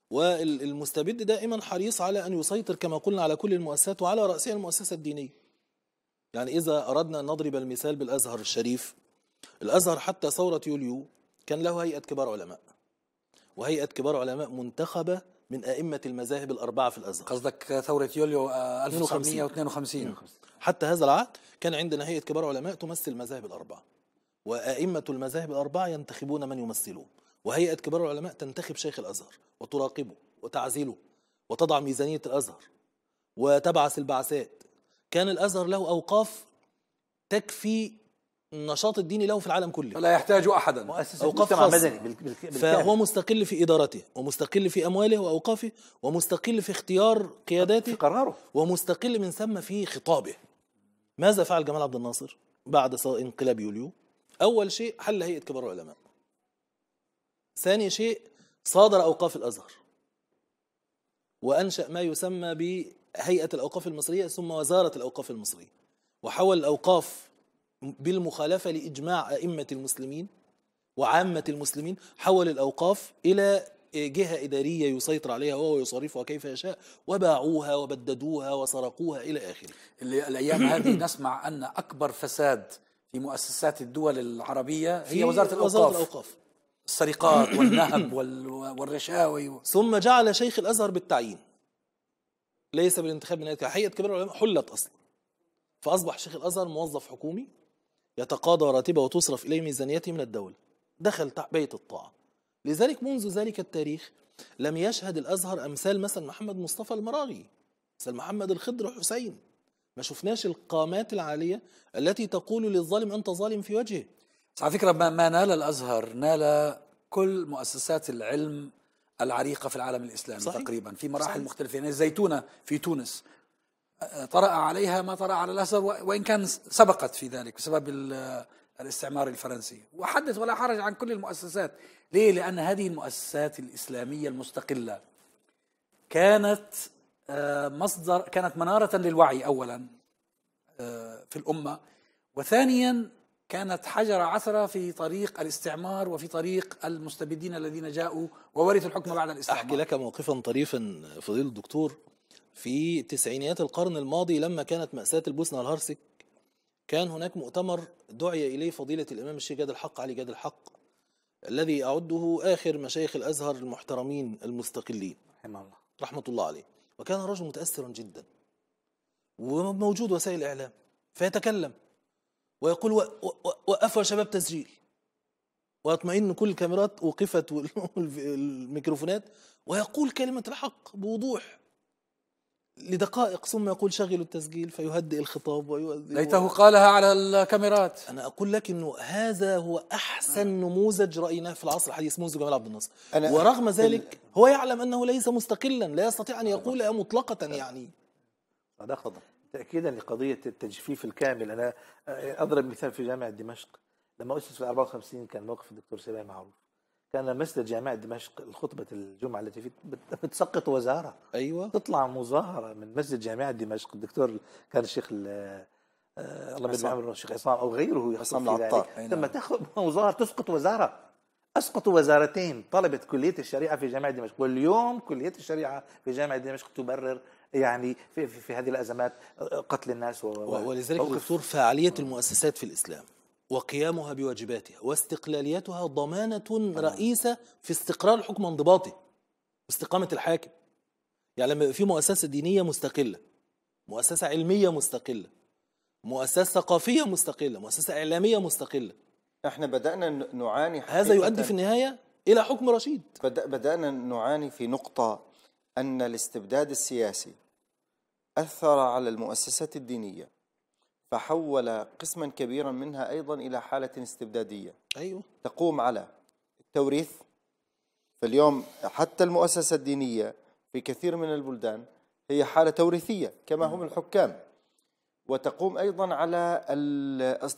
والمستبد دائما حريص على أن يسيطر كما قلنا على كل المؤسسات وعلى رأسها المؤسسة الدينية يعني إذا أردنا أن نضرب المثال بالأزهر الشريف الأزهر حتى ثورة يوليو كان له هيئة كبار علماء وهيئة كبار علماء منتخبة من أئمة المذاهب الأربعة في الأزهر قصدك ثورة يوليو 1952 آه، حتى هذا العهد كان عندنا هيئة كبار علماء تمثل المذاهب الأربعة وأئمة المذاهب الأربعة ينتخبون من يمثلهم وهيئة كبار العلماء تنتخب شيخ الأزهر وتراقبه وتعزله وتضع ميزانية الأزهر وتبعث البعثات كان الأزهر له أوقاف تكفي النشاط الديني له في العالم كله لا يحتاج أحدا أوقاف خاصة فهو مستقل في إدارته ومستقل في أمواله وأوقافه ومستقل في اختيار قياداته في قراره ومستقل من ثم في خطابه ماذا فعل جمال عبد الناصر بعد انقلاب يوليو أول شيء حل هيئة كبار العلماء ثاني شيء صادر أوقاف الأزهر وأنشأ ما يسمى بهيئة الأوقاف المصرية ثم وزارة الأوقاف المصرية وحول الأوقاف بالمخالفة لإجماع أئمة المسلمين وعامة المسلمين حول الأوقاف إلى جهة إدارية يسيطر عليها وهو يصرفها كيف يشاء وباعوها وبددوها وسرقوها إلى آخره الأيام هذه نسمع أن أكبر فساد في مؤسسات الدول العربية هي وزارة الأوقاف, وزارة الأوقاف. السرقات والنهب والرشاوي ثم جعل شيخ الازهر بالتعيين ليس بالانتخاب من هيئه كبار العلماء حلت اصلا فاصبح شيخ الازهر موظف حكومي يتقاضى راتبه وتصرف اليه ميزانيته من الدوله دخل بيت الطاعه لذلك منذ ذلك التاريخ لم يشهد الازهر امثال مثل محمد مصطفى المراغي مثل محمد الخضر حسين ما شفناش القامات العاليه التي تقول للظالم انت ظالم في وجهه على فكرة ما, ما نال الأزهر نال كل مؤسسات العلم العريقة في العالم الإسلامي صحيح. تقريبا في مراحل صحيح. مختلفة يعني الزيتونة في تونس طرأ عليها ما طرأ على الأزهر وإن كان سبقت في ذلك بسبب الاستعمار الفرنسي وحدث ولا حرج عن كل المؤسسات ليه؟ لأن هذه المؤسسات الإسلامية المستقلة كانت آه، مصدر كانت منارة للوعي أولا آه، في الأمة وثانيا كانت حجر عثرة في طريق الاستعمار وفي طريق المستبدين الذين جاءوا وورثوا الحكم بعد الاستعمار أحكي لك موقفا طريفا فضيل الدكتور في تسعينيات القرن الماضي لما كانت مأساة البوسنة الهرسك كان هناك مؤتمر دعي إليه فضيلة الإمام الشيخ جاد الحق علي جاد الحق الذي أعده آخر مشايخ الأزهر المحترمين المستقلين رحمه الله رحمة الله عليه وكان رجل متأثرا جدا وموجود وسائل الإعلام فيتكلم ويقول وقفوا شباب تسجيل ويطمئن كل الكاميرات وقفت والميكروفونات ويقول كلمة الحق بوضوح لدقائق ثم يقول شغلوا التسجيل فيهدئ الخطاب ويؤذي ليته قالها على الكاميرات انا اقول لك انه هذا هو احسن نموذج رايناه في العصر الحديث منذ جمال عبد الناصر أنا ورغم ذلك هو يعلم انه ليس مستقلا لا يستطيع ان يقولها مطلقه يعني هذا خطأ تاكيدا لقضيه التجفيف الكامل انا اضرب مثال في جامعه دمشق لما اسس في 54 كان موقف الدكتور سباي معروف كان مسجد جامعه دمشق الخطبه الجمعه التي بتسقط وزاره ايوه تطلع مظاهره من مسجد جامعه دمشق الدكتور كان الشيخ آه، الله يرحمه الشيخ عصام او غيره عصام العطار لما نعم. تاخذ مظاهره تسقط وزاره اسقطوا وزارتين طلبه كليه الشريعه في جامعه دمشق واليوم كليه الشريعه في جامعه دمشق تبرر يعني في, في, في هذه الأزمات قتل الناس و... ولذلك دكتور فعالية المؤسسات في الإسلام وقيامها بواجباتها واستقلاليتها ضمانة رئيسة في استقرار الحكم انضباطي استقامة الحاكم يعني لما في مؤسسة دينية مستقلة مؤسسة علمية مستقلة مؤسسة ثقافية مستقلة مؤسسة إعلامية مستقلة احنا بدأنا نعاني هذا يؤدي في النهاية إلى حكم رشيد بدأنا نعاني في نقطة أن الاستبداد السياسي أثر على المؤسسات الدينية فحول قسما كبيرا منها أيضا إلى حالة استبدادية أيوة. تقوم على التوريث فاليوم حتى المؤسسة الدينية في كثير من البلدان هي حالة توريثية كما هم الحكام وتقوم أيضا على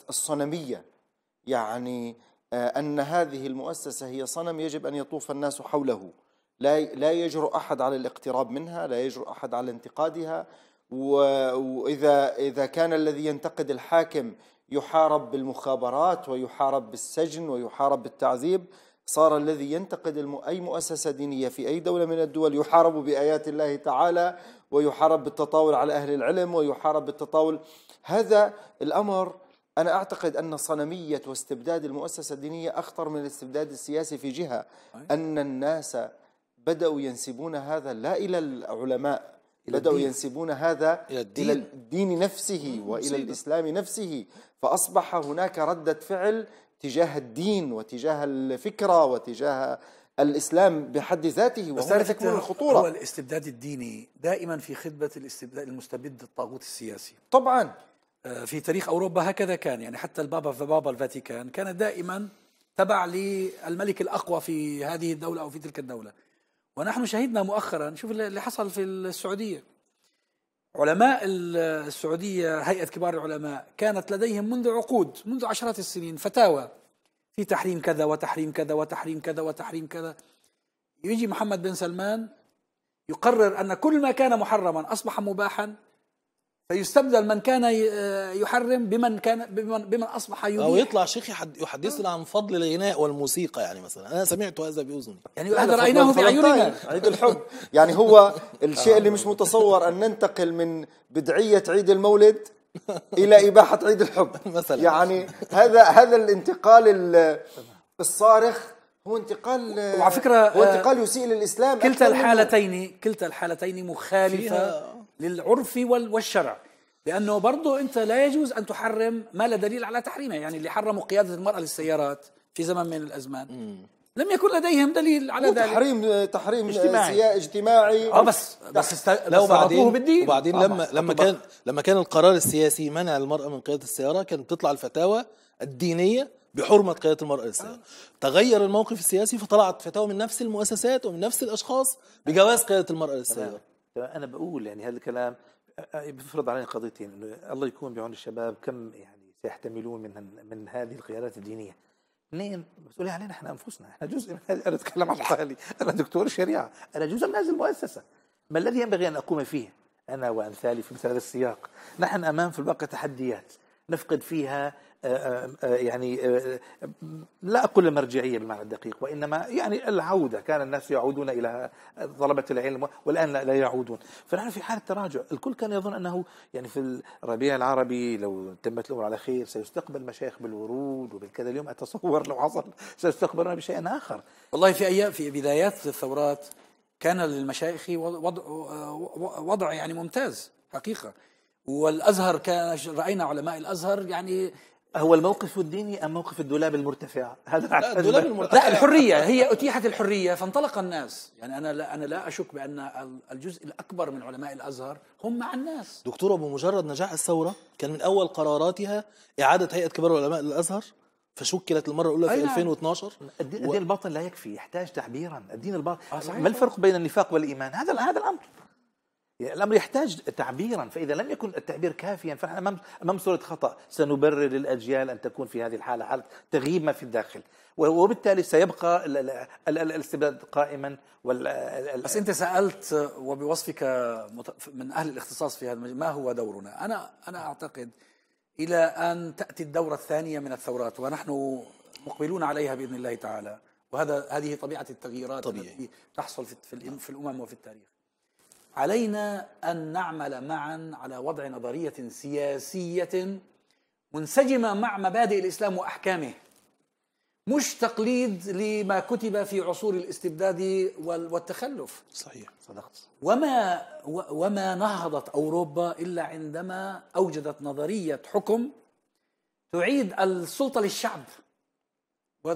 الصنمية يعني آه، أن هذه المؤسسة هي صنم يجب أن يطوف الناس حوله لا لا يجرؤ احد على الاقتراب منها، لا يجرؤ احد على انتقادها، واذا اذا كان الذي ينتقد الحاكم يحارب بالمخابرات ويحارب بالسجن ويحارب بالتعذيب، صار الذي ينتقد اي مؤسسه دينيه في اي دوله من الدول يحارب بايات الله تعالى ويحارب بالتطاول على اهل العلم ويحارب بالتطاول هذا الامر انا اعتقد ان صنميه واستبداد المؤسسه الدينيه اخطر من الاستبداد السياسي في جهه ان الناس بدأوا ينسبون هذا لا إلى العلماء إلى بدأوا الدين. ينسبون هذا إلى الدين, إلى الدين نفسه وإلى سيدة. الإسلام نفسه فأصبح هناك ردة فعل تجاه الدين وتجاه الفكرة وتجاه الإسلام بحد ذاته وهنا تكمن الخطورة هو الاستبداد الديني دائما في خدمة الاستبداد المستبد الطاغوت السياسي طبعا آه، في تاريخ أوروبا هكذا كان يعني حتى البابا بابا الفاتيكان كان دائما تبع للملك الأقوى في هذه الدولة أو في تلك الدولة ونحن شهدنا مؤخرا شوف اللي حصل في السعودية علماء السعودية هيئة كبار العلماء كانت لديهم منذ عقود منذ عشرات السنين فتاوى في تحريم كذا وتحريم كذا وتحريم كذا وتحريم كذا يجي محمد بن سلمان يقرر أن كل ما كان محرما أصبح مباحا فيستبدل من كان يحرم بمن كان بمن, بمن اصبح يبيح او يطلع شيخ يحدثنا عن فضل الغناء والموسيقى يعني مثلا انا سمعت هذا باذني يعني هذا رايناه في عيوننا عيد الحب يعني هو الشيء اللي مش متصور ان ننتقل من بدعيه عيد المولد الى اباحه عيد الحب مثلا يعني هذا هذا الانتقال الصارخ هو انتقال وعلى فكره هو آه، انتقال يسيء للاسلام كلتا الحالتين كلتا الحالتين مخالفه للعرف والشرع لانه برضه انت لا يجوز ان تحرم ما لا دليل على تحريمه يعني اللي حرموا قياده المراه للسيارات في زمن من الازمان مم. لم يكن لديهم دليل على ذلك تحريم تحريم اجتماعي اجتماعي اه بس بس بس لو بعدين بالدين وبعدين آه لما لما كان لما كان القرار السياسي منع المراه من قياده السياره كانت بتطلع الفتاوى الدينيه بحرمه قياده المراه للسياره آه. تغير الموقف السياسي فطلعت فتاوى من نفس المؤسسات ومن نفس الاشخاص بجواز قياده المراه للسياره انا بقول يعني هذا الكلام يعني بفرض علينا قضيتين انه الله يكون بعون الشباب كم يعني سيحتملون من من هذه الخيارات الدينيه اثنين المسؤوليه علينا احنا انفسنا احنا جزء من هذه انا اتكلم عن حالي انا دكتور شريعه انا جزء من هذه المؤسسه ما الذي ينبغي ان اقوم فيه انا وامثالي في مثل هذا السياق نحن امام في الواقع تحديات نفقد فيها آه، آه، آه، يعني لا أقول المرجعية بالمعنى الدقيق وإنما يعني العودة كان الناس يعودون إلى طلبة العلم والآن لا يعودون فنحن في حالة تراجع الكل كان يظن أنه يعني في الربيع العربي لو تمت الأمور على خير سيستقبل مشايخ بالورود وبالكذا اليوم أتصور لو حصل سيستقبلنا بشيء آخر والله في أيام في بدايات الثورات كان للمشايخ وضع, وضع يعني ممتاز حقيقة والازهر كان راينا علماء الازهر يعني هو الموقف الديني ام موقف الدولاب المرتفع؟ هذا لا الدولاب المرتفع لا الحريه هي اتيحت الحريه فانطلق الناس، يعني انا لا انا لا اشك بان الجزء الاكبر من علماء الازهر هم مع الناس دكتور ابو مجرد نجاح الثوره كان من اول قراراتها اعاده هيئه كبار علماء الازهر فشكلت المره الاولى في 2012 نعم. الدين, و... الدين الباطن لا يكفي يحتاج تعبيرا الدين الباطن آه ما الفرق بين النفاق والايمان هذا هذا الامر يعني الامر يحتاج تعبيرا فاذا لم يكن التعبير كافيا فنحن امام امام صوره خطا سنبرر للاجيال ان تكون في هذه الحاله حاله تغييب ما في الداخل وبالتالي سيبقى الاستبداد قائما وال بس انت سالت وبوصفك من اهل الاختصاص في هذا ما هو دورنا؟ انا انا اعتقد الى ان تاتي الدوره الثانيه من الثورات ونحن مقبلون عليها باذن الله تعالى وهذا هذه طبيعه التغييرات طبيعي. التي تحصل في, في الامم وفي التاريخ علينا ان نعمل معا على وضع نظريه سياسيه منسجمه مع مبادئ الاسلام واحكامه مش تقليد لما كتب في عصور الاستبداد والتخلف صحيح صدقت وما وما نهضت اوروبا الا عندما اوجدت نظريه حكم تعيد السلطه للشعب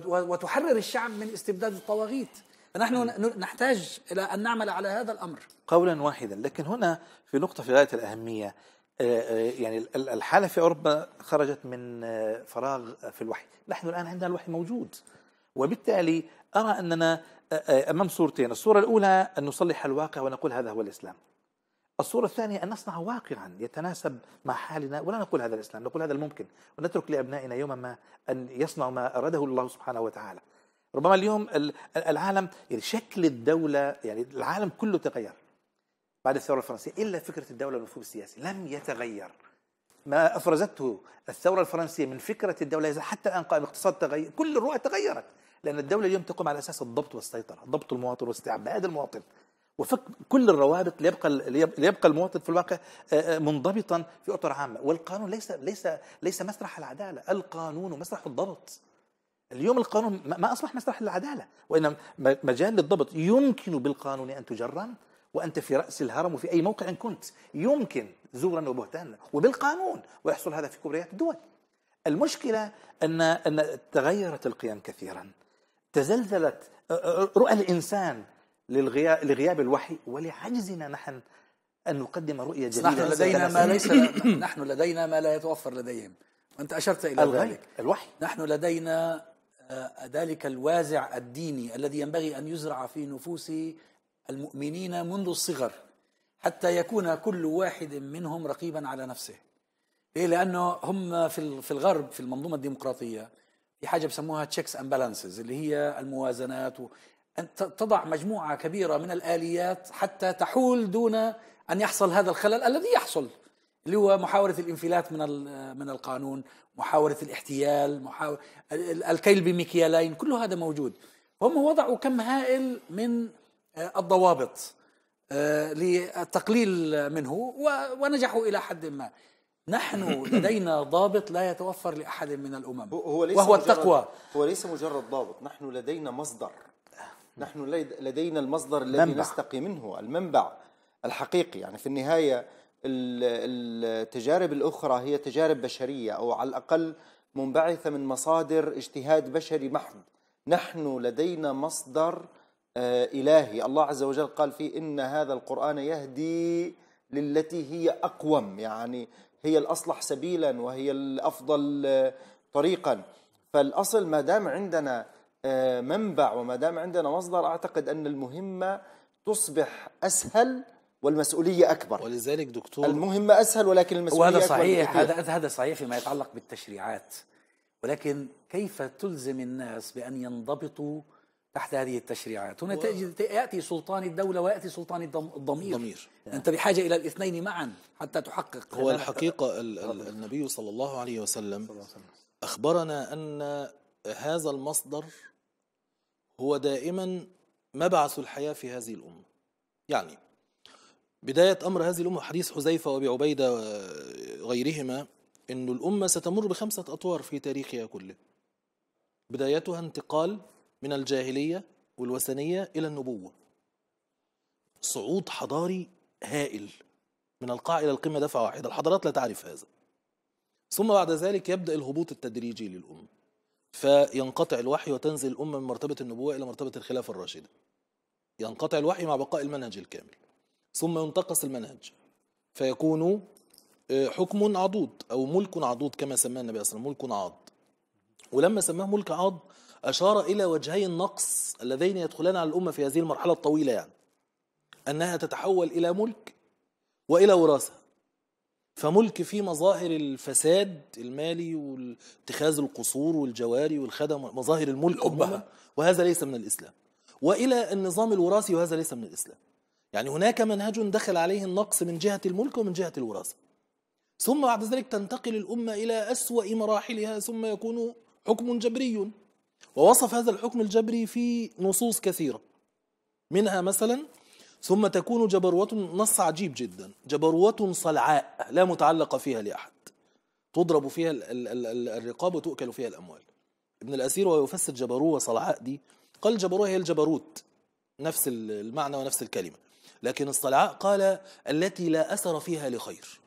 وتحرر الشعب من استبداد الطواغيت فنحن نحتاج إلى أن نعمل على هذا الأمر قولا واحدا لكن هنا في نقطة في غاية الأهمية آه، آه، يعني الحالة في أوروبا خرجت من آه، فراغ في الوحي نحن الآن عندنا الوحي موجود وبالتالي أرى أننا أمام صورتين الصورة الأولى أن نصلح الواقع ونقول هذا هو الإسلام الصورة الثانية أن نصنع واقعا يتناسب مع حالنا ولا نقول هذا الإسلام نقول هذا الممكن ونترك لأبنائنا يوما ما أن يصنعوا ما أراده الله سبحانه وتعالى ربما اليوم العالم يعني شكل الدولة يعني العالم كله تغير بعد الثورة الفرنسية إلا فكرة الدولة والمفهوم السياسي لم يتغير ما أفرزته الثورة الفرنسية من فكرة الدولة حتى الآن قائم اقتصاد تغير كل الرؤى تغيرت لأن الدولة اليوم تقوم على أساس الضبط والسيطرة ضبط المواطن واستعباد المواطن وفك كل الروابط ليبقى ليبقى المواطن في الواقع منضبطا في اطر عامه والقانون ليس ليس ليس مسرح العداله القانون مسرح الضبط اليوم القانون ما أصبح مسرح للعدالة وإنما مجال للضبط يمكن بالقانون أن تجرم وأنت في رأس الهرم وفي أي موقع كنت يمكن زورا وبهتانا وبالقانون ويحصل هذا في كبريات الدول المشكلة أن أن تغيرت القيم كثيرا تزلزلت رؤى الإنسان لغياب الوحي ولعجزنا نحن أن نقدم رؤية جديدة نحن لدينا ما ليس نحن لدينا ما لا يتوفر لديهم انت أشرت إلى ذلك الوحي نحن لدينا ذلك الوازع الديني الذي ينبغي ان يزرع في نفوس المؤمنين منذ الصغر حتى يكون كل واحد منهم رقيبا على نفسه ليه لانه هم في في الغرب في المنظومه الديمقراطيه في حاجه بسموها تشيكس اند بالانسز اللي هي الموازنات و... أن تضع مجموعة كبيرة من الآليات حتى تحول دون أن يحصل هذا الخلل الذي يحصل اللي هو محاولة الانفلات من من القانون محاولة الاحتيال محاولة الكيل بمكيالين كل هذا موجود هم وضعوا كم هائل من آه، الضوابط للتقليل آه، منه ونجحوا إلى حد ما نحن لدينا ضابط لا يتوفر لأحد من الأمم هو ليس وهو التقوى هو ليس مجرد ضابط نحن لدينا مصدر نحن لدينا المصدر الذي منبع. نستقي منه المنبع الحقيقي يعني في النهاية التجارب الأخرى هي تجارب بشرية أو على الأقل منبعثة من مصادر اجتهاد بشري محض نحن لدينا مصدر آه، إلهي الله عز وجل قال فيه إن هذا القرآن يهدي للتي هي أقوم يعني هي الأصلح سبيلا وهي الأفضل آه، طريقا فالأصل ما دام عندنا آه، منبع وما دام عندنا مصدر أعتقد أن المهمة تصبح أسهل والمسؤولية أكبر ولذلك دكتور المهمة أسهل ولكن المسؤولية وهذا أكبر صحيح هذا هذا صحيح فيما يتعلق بالتشريعات ولكن كيف تلزم الناس بأن ينضبطوا تحت هذه التشريعات هنا و... تجد يأتي سلطان الدولة ويأتي سلطان الضمير الضمير. أنت بحاجة إلى الاثنين معا حتى تحقق هو الحقيقة ال... ال... النبي صلى الله عليه وسلم أخبرنا أن هذا المصدر هو دائما مبعث الحياة في هذه الأمة يعني بداية أمر هذه الأمة حديث حذيفة وأبي عبيدة وغيرهما أن الأمة ستمر بخمسة أطوار في تاريخها كله بدايتها انتقال من الجاهلية والوثنية إلى النبوة صعود حضاري هائل من القاع إلى القمة دفعة واحدة الحضارات لا تعرف هذا ثم بعد ذلك يبدأ الهبوط التدريجي للأمة فينقطع الوحي وتنزل الأمة من مرتبة النبوة إلى مرتبة الخلافة الراشدة ينقطع الوحي مع بقاء المنهج الكامل ثم ينتقص المنهج فيكون آه، حكم عضوض أو ملك عضوض كما سماه النبي صلى الله عليه وسلم ملك عاض ولما سماه ملك عاض أشار إلى وجهي النقص اللذين يدخلان على الأمة في هذه المرحلة الطويلة يعني أنها تتحول إلى ملك وإلى وراثة فملك في مظاهر الفساد المالي واتخاذ القصور والجواري والخدم مظاهر الملك وهذا ليس من الإسلام وإلى النظام الوراثي وهذا ليس من الإسلام يعني هناك منهج دخل عليه النقص من جهة الملك ومن جهة الوراثة ثم بعد ذلك تنتقل الأمة إلى أسوأ مراحلها ثم يكون حكم جبري ووصف هذا الحكم الجبري في نصوص كثيرة منها مثلا ثم تكون جبروة نص عجيب جدا جبروة صلعاء لا متعلق فيها لأحد تضرب فيها الرقاب وتؤكل فيها الأموال ابن الأسير ويفسر جبروة صلعاء دي قال جبروة هي الجبروت نفس المعنى ونفس الكلمة لكن الصلعاء قال التي لا أثر فيها لخير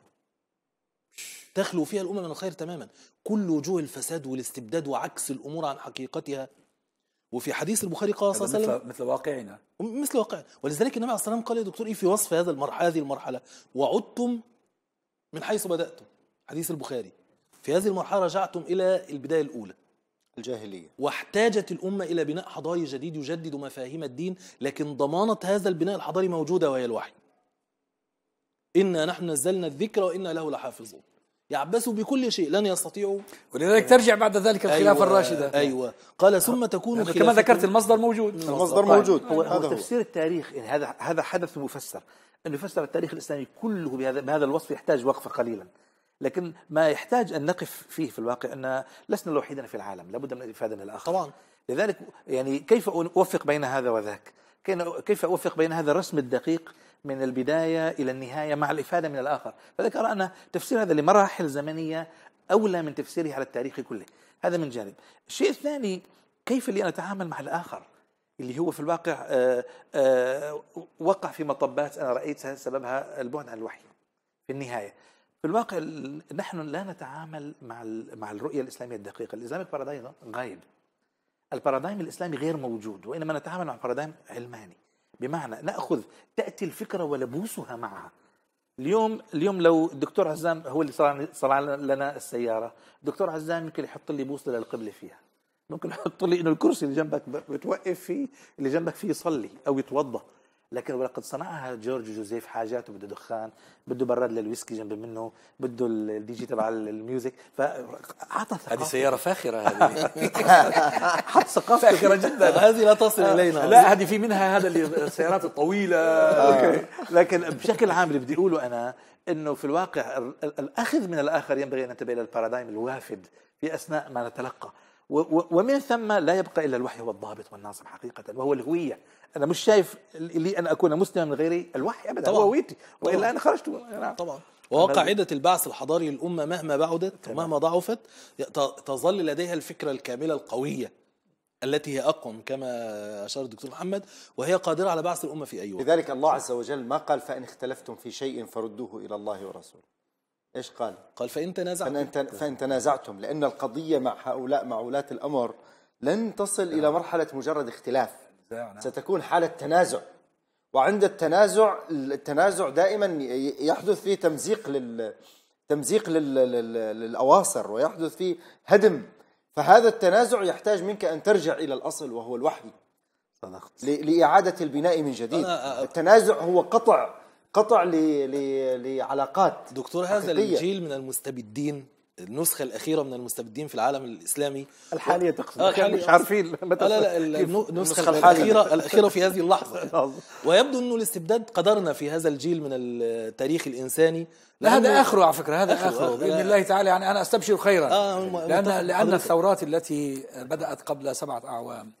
تخلو فيها الأمة من الخير تماما كل وجوه الفساد والاستبداد وعكس الأمور عن حقيقتها وفي حديث البخاري قال صلى الله عليه وسلم مثل واقعنا مثل واقعنا ولذلك النبي عليه الصلاه والسلام قال يا دكتور ايه في وصف هذا المرحله هذه المرحله وعدتم من حيث بداتم حديث البخاري في هذه المرحله رجعتم الى البدايه الاولى الجاهلية واحتاجت الأمة إلى بناء حضاري جديد يجدد مفاهيم الدين لكن ضمانة هذا البناء الحضاري موجودة وهي الوحي إنا نحن نزلنا الذكر وإنا له لحافظون يعبثوا بكل شيء لن يستطيعوا ولذلك ترجع بعد ذلك الخلافة أيوة الراشدة أيوة قال ثم تكون يعني كما ذكرت المصدر موجود المصدر, المصدر طيب. موجود هو, هو تفسير التاريخ يعني هذا هذا حدث مفسر أن يفسر التاريخ الإسلامي كله بهذا بهذا الوصف يحتاج وقفة قليلا لكن ما يحتاج ان نقف فيه في الواقع ان لسنا الوحيدين في العالم لابد من الافاده من الاخر طبعا لذلك يعني كيف اوفق بين هذا وذاك كيف اوفق بين هذا الرسم الدقيق من البدايه الى النهايه مع الافاده من الاخر فذلك ارى ان تفسير هذا لمراحل زمنيه اولى من تفسيره على التاريخ كله هذا من جانب الشيء الثاني كيف لي أن أتعامل مع الآخر اللي هو في الواقع آآ آه، آآ آه، وقع في مطبات أنا رأيتها سببها البعد عن الوحي في النهاية في الواقع نحن لا نتعامل مع مع الرؤيه الاسلاميه الدقيقه، الاسلاميك بارادايم غايب. البارادايم الاسلامي غير موجود وانما نتعامل مع بارادايم علماني بمعنى ناخذ تاتي الفكره ولبوسها معها. اليوم اليوم لو الدكتور عزام هو اللي صنع لنا السياره، الدكتور عزام يمكن يحط لي بوصله للقبله فيها. ممكن يحط لي انه الكرسي اللي جنبك بتوقف فيه اللي جنبك فيه يصلي او يتوضا لكن ولقد صنعها جورج جوزيف حاجاته بده دخان بده براد للويسكي جنب منه بده الدي جي تبع الميوزك فعطى ثقافه هذه سياره فاخره هذه حط ثقافه فاخره جدا هذه لا تصل آه. الينا لا هذه في منها هذا اللي السيارات الطويله آه. أوكي. لكن بشكل عام اللي بدي اقوله انا انه في الواقع الاخذ من الاخر ينبغي ان ننتبه الى البارادايم الوافد في اثناء ما نتلقى ومن ثم لا يبقى الا الوحي هو الضابط والناصر حقيقه وهو الهويه انا مش شايف لي ان اكون مسلما من غير الوحي ابدا طبعا. هو هويتي والا انا خرجت نعم. طبعا وهو قاعدة البعث الحضاري للأمة مهما بعدت ومهما ضعفت تظل لديها الفكرة الكاملة القوية التي هي أقوم كما أشار الدكتور محمد وهي قادرة على بعث الأمة في أي وقت لذلك الله عز وجل ما قال فإن اختلفتم في شيء فردوه إلى الله ورسوله إيش قال؟ قال فإن تنازعتم فإن, فإن تنازعتم لأن القضية مع هؤلاء مع ولاة الأمر لن تصل إلى مرحلة مجرد اختلاف نعم. ستكون حالة تنازع وعند التنازع التنازع دائما يحدث فيه تمزيق لل تمزيق لل... للأواصر ويحدث فيه هدم فهذا التنازع يحتاج منك أن ترجع إلى الأصل وهو الوحي صدقت ل... لإعادة البناء من جديد أنا... التنازع هو قطع قطع لعلاقات دكتور هذا حقيقية. الجيل من المستبدين النسخة الأخيرة من المستبدين في العالم الإسلامي الحالية تقصد آه الحالية يعني مش عارفين متى آه، لا لا النسخة الأخيرة الأخيرة في هذه اللحظة ويبدو أنه الاستبداد قدرنا في هذا الجيل من التاريخ الإنساني لا هذا آخره على فكرة هذا آخره, آخره بإذن الله تعالى يعني أنا أستبشر خيرا آه لأن لأن الثورات التي بدأت قبل سبعة أعوام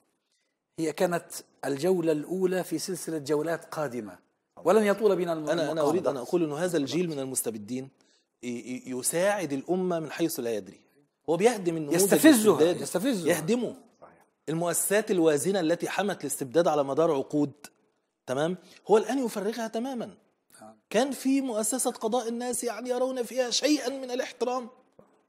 هي كانت الجولة الأولى في سلسلة جولات قادمة ولن يطول بنا المقام أنا, أنا أريد أن أقول أن هذا الجيل من المستبدين يساعد الأمة من حيث لا يدري هو بيهدم النموذج يستفزه يستفزه يهدمه المؤسسات الوازنة التي حمت الاستبداد على مدار عقود تمام هو الآن يفرغها تماما كان في مؤسسة قضاء الناس يعني يرون فيها شيئا من الاحترام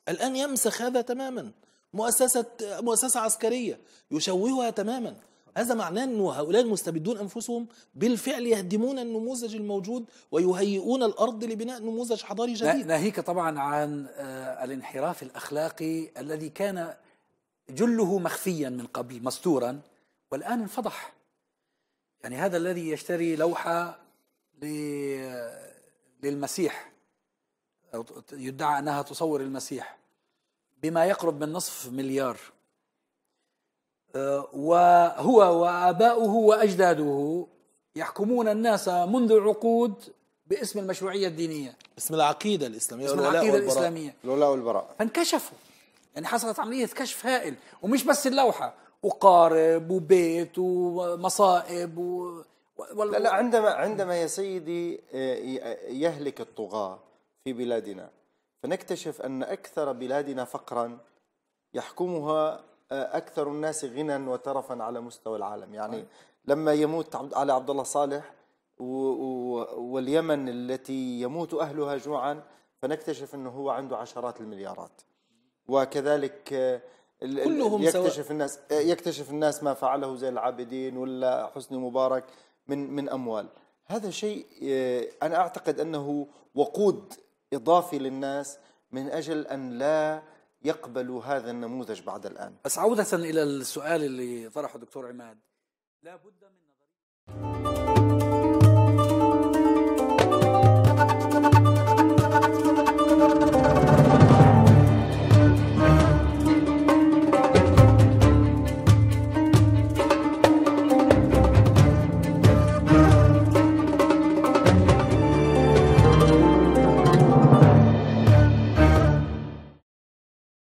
الآن يمسخ هذا تماما مؤسسة مؤسسة عسكرية يشوهها تماما هذا معناه أن هؤلاء المستبدون أنفسهم بالفعل يهدمون النموذج الموجود ويهيئون الأرض لبناء نموذج حضاري جديد ناهيك طبعا عن آه، الانحراف الأخلاقي الذي كان جله مخفيا من قبل مستورا والآن انفضح يعني هذا الذي يشتري لوحة للمسيح أو يدعى أنها تصور المسيح بما يقرب من نصف مليار وهو وآباؤه وأجداده يحكمون الناس منذ عقود باسم المشروعية الدينية باسم العقيدة الإسلامية اسم العقيدة الإسلامية الولاء والبراء فانكشفوا يعني حصلت عملية كشف هائل ومش بس اللوحة وقارب وبيت ومصائب و... وال... لا لا عندما عندما يا سيدي آه، يهلك الطغاة في بلادنا فنكتشف أن أكثر بلادنا فقرا يحكمها اكثر الناس غنى وترفا على مستوى العالم يعني لما يموت علي عبد الله صالح واليمن التي يموت اهلها جوعا فنكتشف انه هو عنده عشرات المليارات وكذلك آه، كلهم يكتشف سواء. الناس آه، يكتشف الناس ما فعله زي العابدين ولا حسني مبارك من من اموال هذا شيء آه، انا اعتقد انه وقود اضافي للناس من اجل ان لا يقبلوا هذا النموذج بعد الآن بس عودة إلى السؤال اللي طرحه دكتور عماد لا بد من نظرية